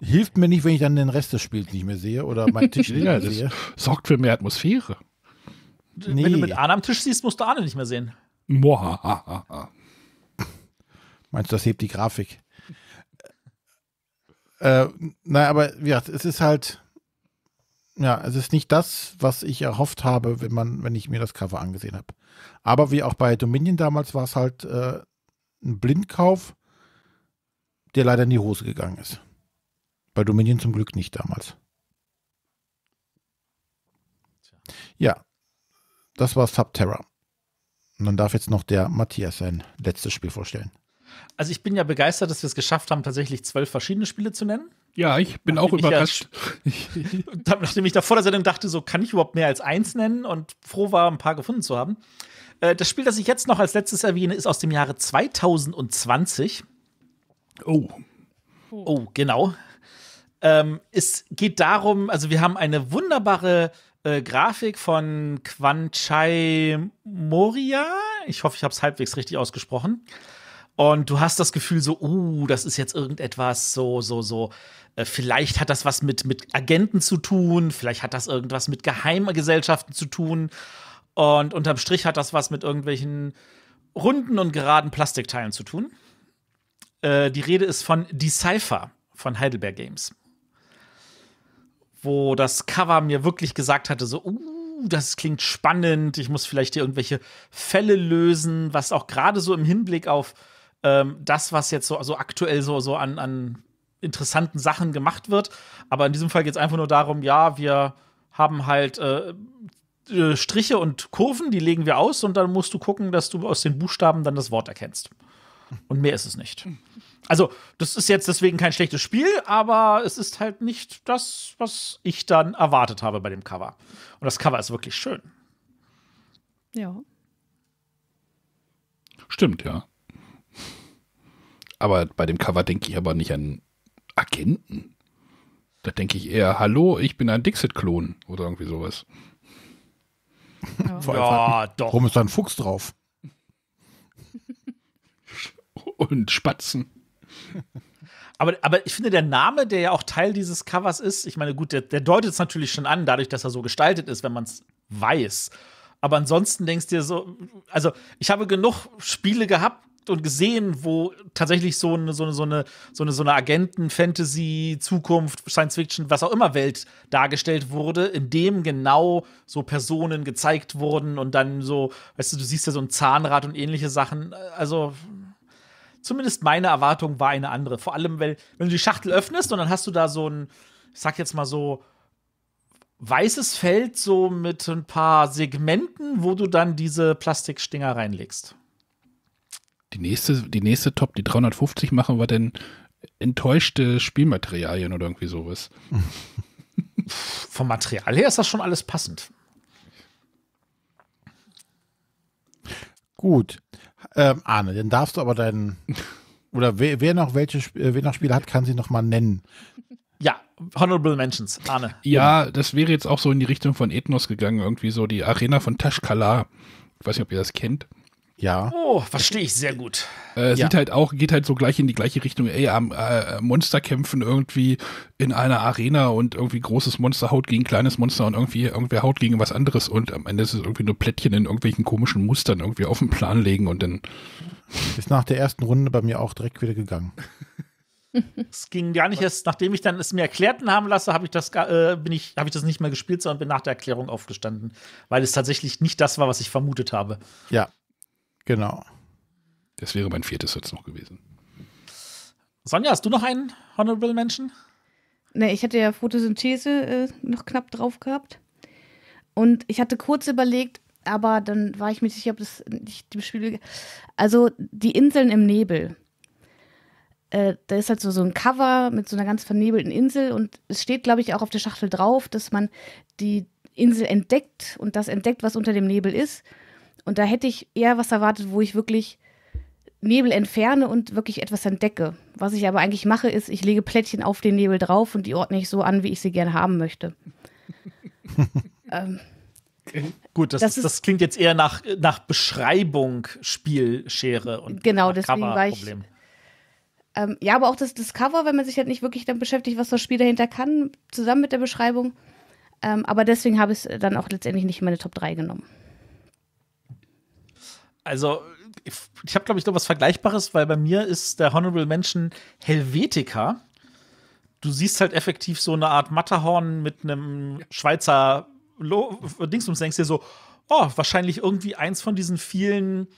S1: Hilft mir nicht, wenn ich dann den Rest des Spiels nicht mehr sehe oder
S4: mein [LAUGHS] Tisch nicht mehr ja, sehe.
S1: Sorgt für mehr Atmosphäre.
S4: Nee. Wenn du mit Arne am Tisch siehst, musst du Arne nicht mehr sehen.
S1: Mohahaha. Meinst du, das hebt die Grafik? Äh, naja, aber ja, es ist halt, ja, es ist nicht das, was ich erhofft habe, wenn man, wenn ich mir das Cover angesehen habe. Aber wie auch bei Dominion damals war es halt äh, ein Blindkauf, der leider in die Hose gegangen ist. Bei Dominion zum Glück nicht damals. Ja, das war Subterra. Und dann darf jetzt noch der Matthias sein letztes Spiel vorstellen.
S4: Also ich bin ja begeistert, dass wir es geschafft haben, tatsächlich zwölf verschiedene Spiele zu nennen. Ja, ich bin nachdem auch überrascht. Ich ja, [LAUGHS] nachdem ich davor der Sendung dachte, so kann ich überhaupt mehr als eins nennen und froh war, ein paar gefunden zu haben. Äh, das Spiel, das ich jetzt noch als letztes erwähne, ist aus dem Jahre 2020. Oh. Oh, genau. Ähm, es geht darum, also wir haben eine wunderbare äh, Grafik von Quan Chai Moria. Ich hoffe, ich habe es halbwegs richtig ausgesprochen. Und du hast das Gefühl so, uh, das ist jetzt irgendetwas so, so, so. Äh, vielleicht hat das was mit, mit Agenten zu tun, vielleicht hat das irgendwas mit Geheimgesellschaften zu tun. Und unterm Strich hat das was mit irgendwelchen runden und geraden Plastikteilen zu tun. Äh, die Rede ist von Decipher von Heidelberg Games wo das Cover mir wirklich gesagt hatte, so, uh, das klingt spannend, ich muss vielleicht hier irgendwelche Fälle lösen, was auch gerade so im Hinblick auf ähm, das, was jetzt so, so aktuell so, so an, an interessanten Sachen gemacht wird. Aber in diesem Fall geht es einfach nur darum, ja, wir haben halt äh, äh, Striche und Kurven, die legen wir aus und dann musst du gucken, dass du aus den Buchstaben dann das Wort erkennst. Und mehr ist es nicht. Also, das ist jetzt deswegen kein schlechtes Spiel, aber es ist halt nicht das, was ich dann erwartet habe bei dem Cover. Und das Cover ist wirklich schön. Ja. Stimmt, ja.
S3: Aber bei dem Cover denke ich aber nicht an Agenten. Da denke ich eher, hallo, ich bin ein Dixit-Klon oder irgendwie sowas. Ja, ja doch. Warum ist da ein Fuchs drauf? Und Spatzen.
S4: [LAUGHS] aber, aber ich finde, der Name, der ja auch Teil dieses Covers ist, ich meine, gut, der, der deutet es natürlich schon an, dadurch, dass er so gestaltet ist, wenn man es weiß. Aber ansonsten denkst du dir so, also ich habe genug Spiele gehabt, und gesehen, wo tatsächlich so eine, so eine, so eine, so eine, so eine Agenten-Fantasy, Zukunft, Science-Fiction, was auch immer Welt dargestellt wurde, in dem genau so Personen gezeigt wurden und dann so, weißt du, du siehst ja so ein Zahnrad und ähnliche Sachen. Also, zumindest meine Erwartung war eine andere. Vor allem, wenn, wenn du die Schachtel öffnest und dann hast du da so ein, ich sag jetzt mal so, weißes Feld, so mit ein paar Segmenten, wo du dann diese Plastikstinger reinlegst.
S3: Die nächste, die nächste Top, die 350 machen, war denn enttäuschte Spielmaterialien oder irgendwie sowas.
S1: Vom Material her ist das schon alles passend. Gut. Ähm, Arne, dann darfst du aber deinen. [LAUGHS] Oder wer, wer noch welche äh, wer noch Spiele hat, kann sie nochmal nennen. Ja, Honorable
S4: Mentions, Arne.
S3: Ja, das wäre jetzt auch so in die Richtung von Ethnos gegangen, irgendwie so die Arena von Tashkala. Ich weiß nicht, ob ihr das kennt. Ja.
S4: Oh, verstehe ich sehr gut.
S3: Äh, ja. Sieht halt auch, geht halt so gleich in die gleiche Richtung. Ey, am äh, Monster kämpfen irgendwie in einer Arena und irgendwie großes Monster haut gegen kleines Monster und irgendwie irgendwer haut gegen was anderes und am Ende ist es irgendwie nur Plättchen in irgendwelchen komischen Mustern irgendwie auf den Plan legen und dann.
S1: Ist nach der ersten Runde bei mir auch direkt wieder gegangen. [LAUGHS]
S4: Es ging gar nicht erst, nachdem ich dann es mir erklärten haben lasse, habe ich äh, bin habe ich das nicht mehr gespielt, sondern bin nach der Erklärung aufgestanden, weil es tatsächlich nicht das war, was ich vermutet habe. Ja, Genau. Das wäre mein viertes jetzt noch gewesen. Sonja, hast du noch einen Honorable Menschen?
S2: Nee, ich hatte ja Photosynthese äh, noch knapp drauf gehabt. Und ich hatte kurz überlegt, aber dann war ich mir sicher, ob das nicht dem Spiel. Also die Inseln im Nebel. Äh, da ist halt so, so ein Cover mit so einer ganz vernebelten Insel und es steht, glaube ich, auch auf der Schachtel drauf, dass man die Insel entdeckt und das entdeckt, was unter dem Nebel ist. Und da hätte ich eher was erwartet, wo ich wirklich Nebel entferne und wirklich etwas entdecke. Was ich aber eigentlich mache, ist, ich lege Plättchen auf den Nebel drauf und die ordne ich so an, wie ich sie gerne haben möchte. [LAUGHS] ähm,
S4: Gut, das, das, ist, das, klingt jetzt eher nach, nach Beschreibung Spielschere und genau, deswegen war ich.
S2: Ähm, ja, aber auch das, Discover, wenn man sich halt nicht wirklich damit beschäftigt, was das Spiel dahinter kann, zusammen mit der Beschreibung. Ähm, aber deswegen habe ich es dann auch letztendlich nicht in meine Top 3 genommen
S4: also ich habe, glaube ich, noch was Vergleichbares, weil bei mir ist der Honorable Mention Helvetica. Du siehst halt effektiv so eine Art Matterhorn mit einem Schweizer Lo Dings und denkst dir so, oh, wahrscheinlich irgendwie eins von diesen vielen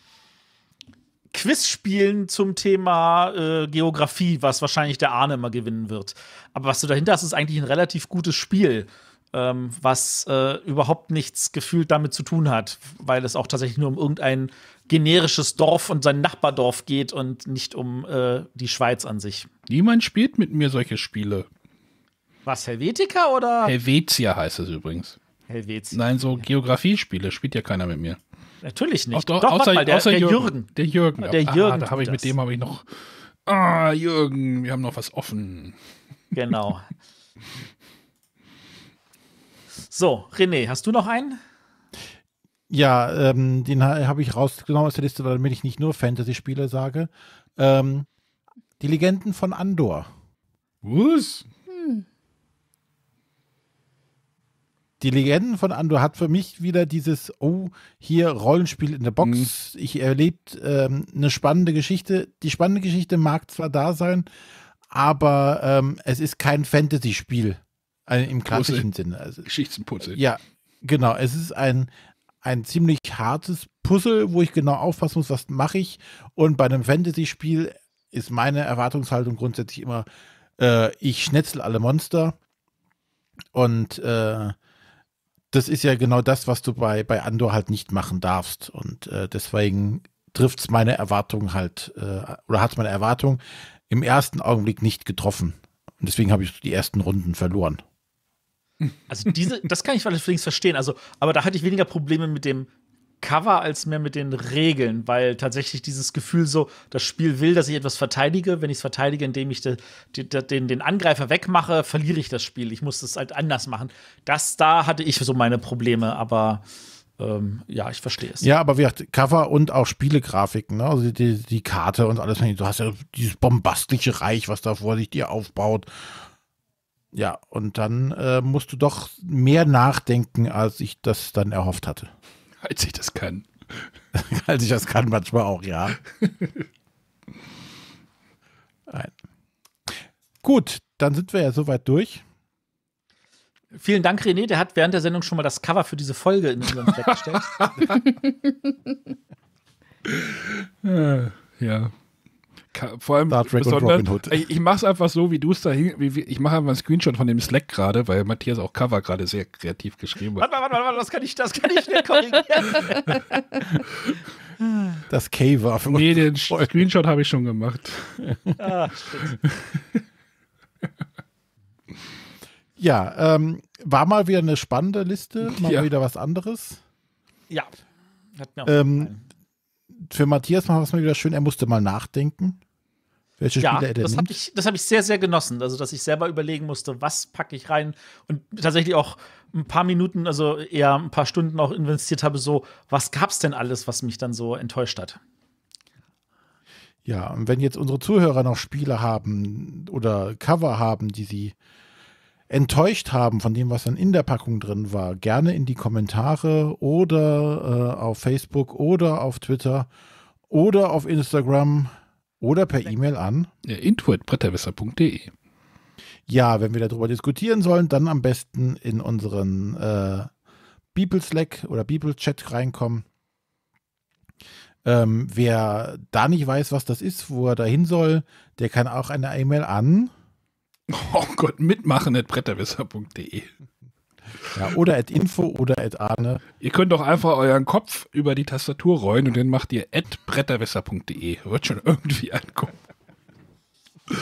S4: Quizspielen zum Thema äh, Geografie, was wahrscheinlich der Arne immer gewinnen wird. Aber was du dahinter hast, ist eigentlich ein relativ gutes Spiel, ähm, was äh, überhaupt nichts gefühlt damit zu tun hat, weil es auch tatsächlich nur um irgendein generisches Dorf und sein Nachbardorf geht und nicht um äh, die Schweiz an sich. Niemand spielt mit mir solche Spiele. Was, Helvetica oder?
S3: Helvetia heißt es übrigens. Helvetia. Nein, so Geografiespiele spielt ja keiner mit mir. Natürlich nicht. Auch, doch, außer, mal, der, außer der Jürgen. Der Jürgen. Der ah, Jürgen. Ah, da habe ich mit dem habe ich noch.
S4: Ah, Jürgen, wir haben noch was offen. Genau. so, René, hast du noch einen? Ja,
S1: ähm, den habe ich rausgenommen aus der Liste, damit ich nicht nur Fantasy-Spiele sage. Ähm, die Legenden von Andor. Was? Hm. Die Legenden von Andor hat für mich wieder dieses, oh, hier Rollenspiel in der Box. Hm. Ich erlebt ähm, eine spannende Geschichte. Die spannende Geschichte mag zwar da sein, aber ähm, es ist kein Fantasy-Spiel also im klassischen Sinne. Also, Geschichtenputze. Ja, genau. Es ist ein, ein ziemlich hartes Puzzle, wo ich genau aufpassen muss, was mache ich. Und bei einem Fantasy-Spiel ist meine Erwartungshaltung grundsätzlich immer, äh, ich schnetzel alle Monster. Und äh, das ist ja genau das, was du bei, bei Andor halt nicht machen darfst. Und äh, deswegen trifft es meine Erwartung halt, äh, oder hat es meine Erwartung im ersten Augenblick nicht getroffen. Und deswegen habe ich die ersten Runden verloren.
S4: Also diese, das kann ich allerdings verstehen. Also, aber da hatte ich weniger Probleme mit dem Cover als mehr mit den Regeln, weil tatsächlich dieses Gefühl so, das Spiel will, dass ich etwas verteidige. Wenn ich es verteidige, indem ich de, de, de, den, den Angreifer wegmache, verliere ich das Spiel. Ich muss es halt anders machen. Das, da hatte ich so meine Probleme, aber ähm, ja, ich verstehe es. Ja,
S1: aber wie gesagt, Cover und auch Spielegrafiken, ne? also die, die Karte und alles. Du hast ja dieses bombastische Reich, was da vor sich dir aufbaut. Ja, und dann äh, musst du doch mehr nachdenken, als ich das dann erhofft hatte. [LAUGHS] Als ich das kann. [LAUGHS] als ich das kann, manchmal auch, ja. Nein. Gut, dann sind wir ja soweit durch.
S4: Vielen Dank, René. Der hat während der Sendung schon mal das Cover für diese Folge in unseren Chat gestellt.
S3: [LAUGHS] ja vor allem Star Trek und Robin Hood. Ich, ich mache es einfach so, wie du es da wie, Ich mache einfach einen Screenshot von dem Slack gerade, weil Matthias auch Cover gerade sehr kreativ geschrieben hat.
S4: Warte, warte, warte, warte, das kann ich, das kann ich schnell korrigieren.
S3: [LAUGHS] Das K war für Nee, den Screenshot habe ich schon gemacht. Ah,
S1: ja, ähm, war mal wieder eine spannende Liste, mal ja. wieder was anderes.
S4: Ja. Hat mir auch ähm,
S1: für Matthias machen wir es mal wieder schön, er musste mal nachdenken. Welche ja, er denn das habe
S4: ich, hab ich sehr, sehr genossen. Also, dass ich selber überlegen musste, was packe ich rein und tatsächlich auch ein paar Minuten, also eher ein paar Stunden auch investiert habe, so, was gab es denn alles, was mich dann so enttäuscht hat?
S1: Ja, und wenn jetzt unsere Zuhörer noch Spiele haben oder Cover haben, die sie enttäuscht haben von dem, was dann in der Packung drin war, gerne in die Kommentare oder äh, auf Facebook oder auf Twitter oder auf Instagram oder per E-Mail an ja, info.bretterwisser.de. Ja, wenn wir darüber diskutieren sollen, dann am besten in unseren äh, Beeple Slack oder Beeple Chat reinkommen. Ähm, wer da nicht weiß, was das ist, wo er da hin soll, der kann auch eine E-Mail an.
S3: Oh Gott, mitmachen at
S1: bretterwisser.de.
S3: Ja, oder at info
S1: oder at arne. Ihr könnt doch einfach euren Kopf
S3: über die Tastatur rollen und dann macht ihr at bretterwässer.de. Wird schon irgendwie ankommen.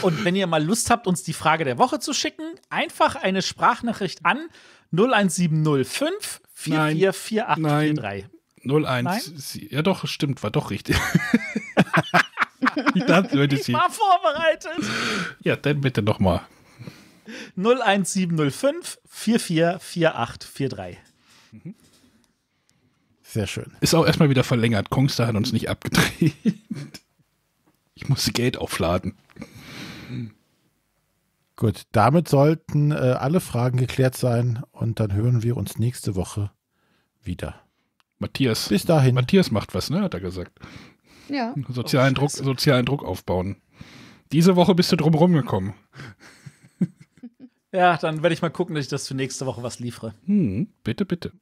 S4: Und wenn ihr mal Lust habt, uns die Frage der Woche zu schicken, einfach eine Sprachnachricht an 01705 444843. 01. Ja, doch, stimmt, war doch richtig. [LAUGHS] ich, dachte, ich war vorbereitet.
S3: Ja, dann bitte nochmal.
S4: 01705 444843. Mhm.
S3: Sehr schön. Ist auch erstmal wieder verlängert. Kongster hat uns nicht abgedreht. Ich muss Geld aufladen.
S1: Gut, damit sollten äh, alle Fragen geklärt sein und dann hören wir uns nächste Woche
S3: wieder. Matthias. Bis dahin. Matthias macht was, ne? Hat er gesagt. Ja. Sozialen, oh, Druck, sozialen Druck aufbauen. Diese Woche bist du drum rumgekommen.
S4: Ja, dann werde ich mal gucken, dass ich das für nächste Woche was liefere.
S1: Hm, bitte, bitte.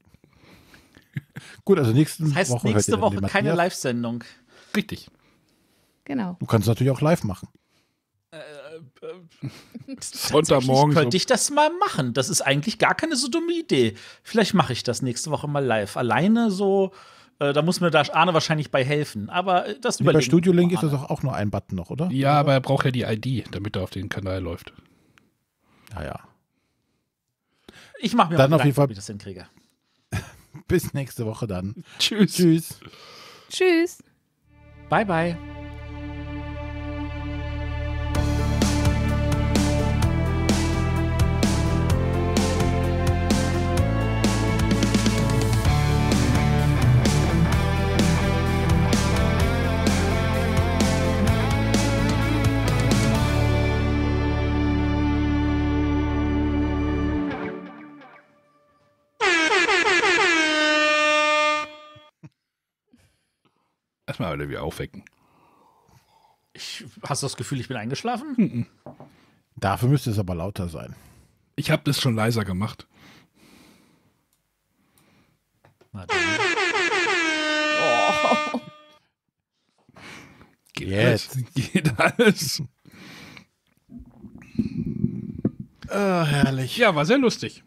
S1: [LAUGHS] Gut, also nächste das
S4: heißt, Woche. nächste Woche keine Live-Sendung. Richtig.
S2: Genau.
S1: Du kannst natürlich auch live machen.
S4: Äh, äh, äh Sonntagmorgen. Könnte ich das mal machen? Das ist eigentlich gar keine so dumme Idee. Vielleicht mache ich das nächste Woche mal live. Alleine so, äh, da muss mir da Arne wahrscheinlich bei helfen. Aber äh, das nee, Bei Studio Link ist das
S1: auch nur ein Button noch, oder? Ja,
S3: aber er braucht ja die ID, damit er auf den Kanal läuft. Ja, ja.
S4: Ich mache mir dann auf jeden Fall, wie
S1: ich das hinkriege. [LAUGHS] Bis nächste Woche dann.
S4: Tschüss. Tschüss. Tschüss. Bye, bye. Erstmal wieder aufwecken. Ich, hast du das Gefühl, ich bin eingeschlafen? Mhm.
S1: Dafür müsste es aber lauter sein. Ich habe das schon leiser gemacht.
S4: Oh.
S3: [LAUGHS] Jetzt. Geht alles.
S4: Oh, herrlich. Ja, war sehr lustig.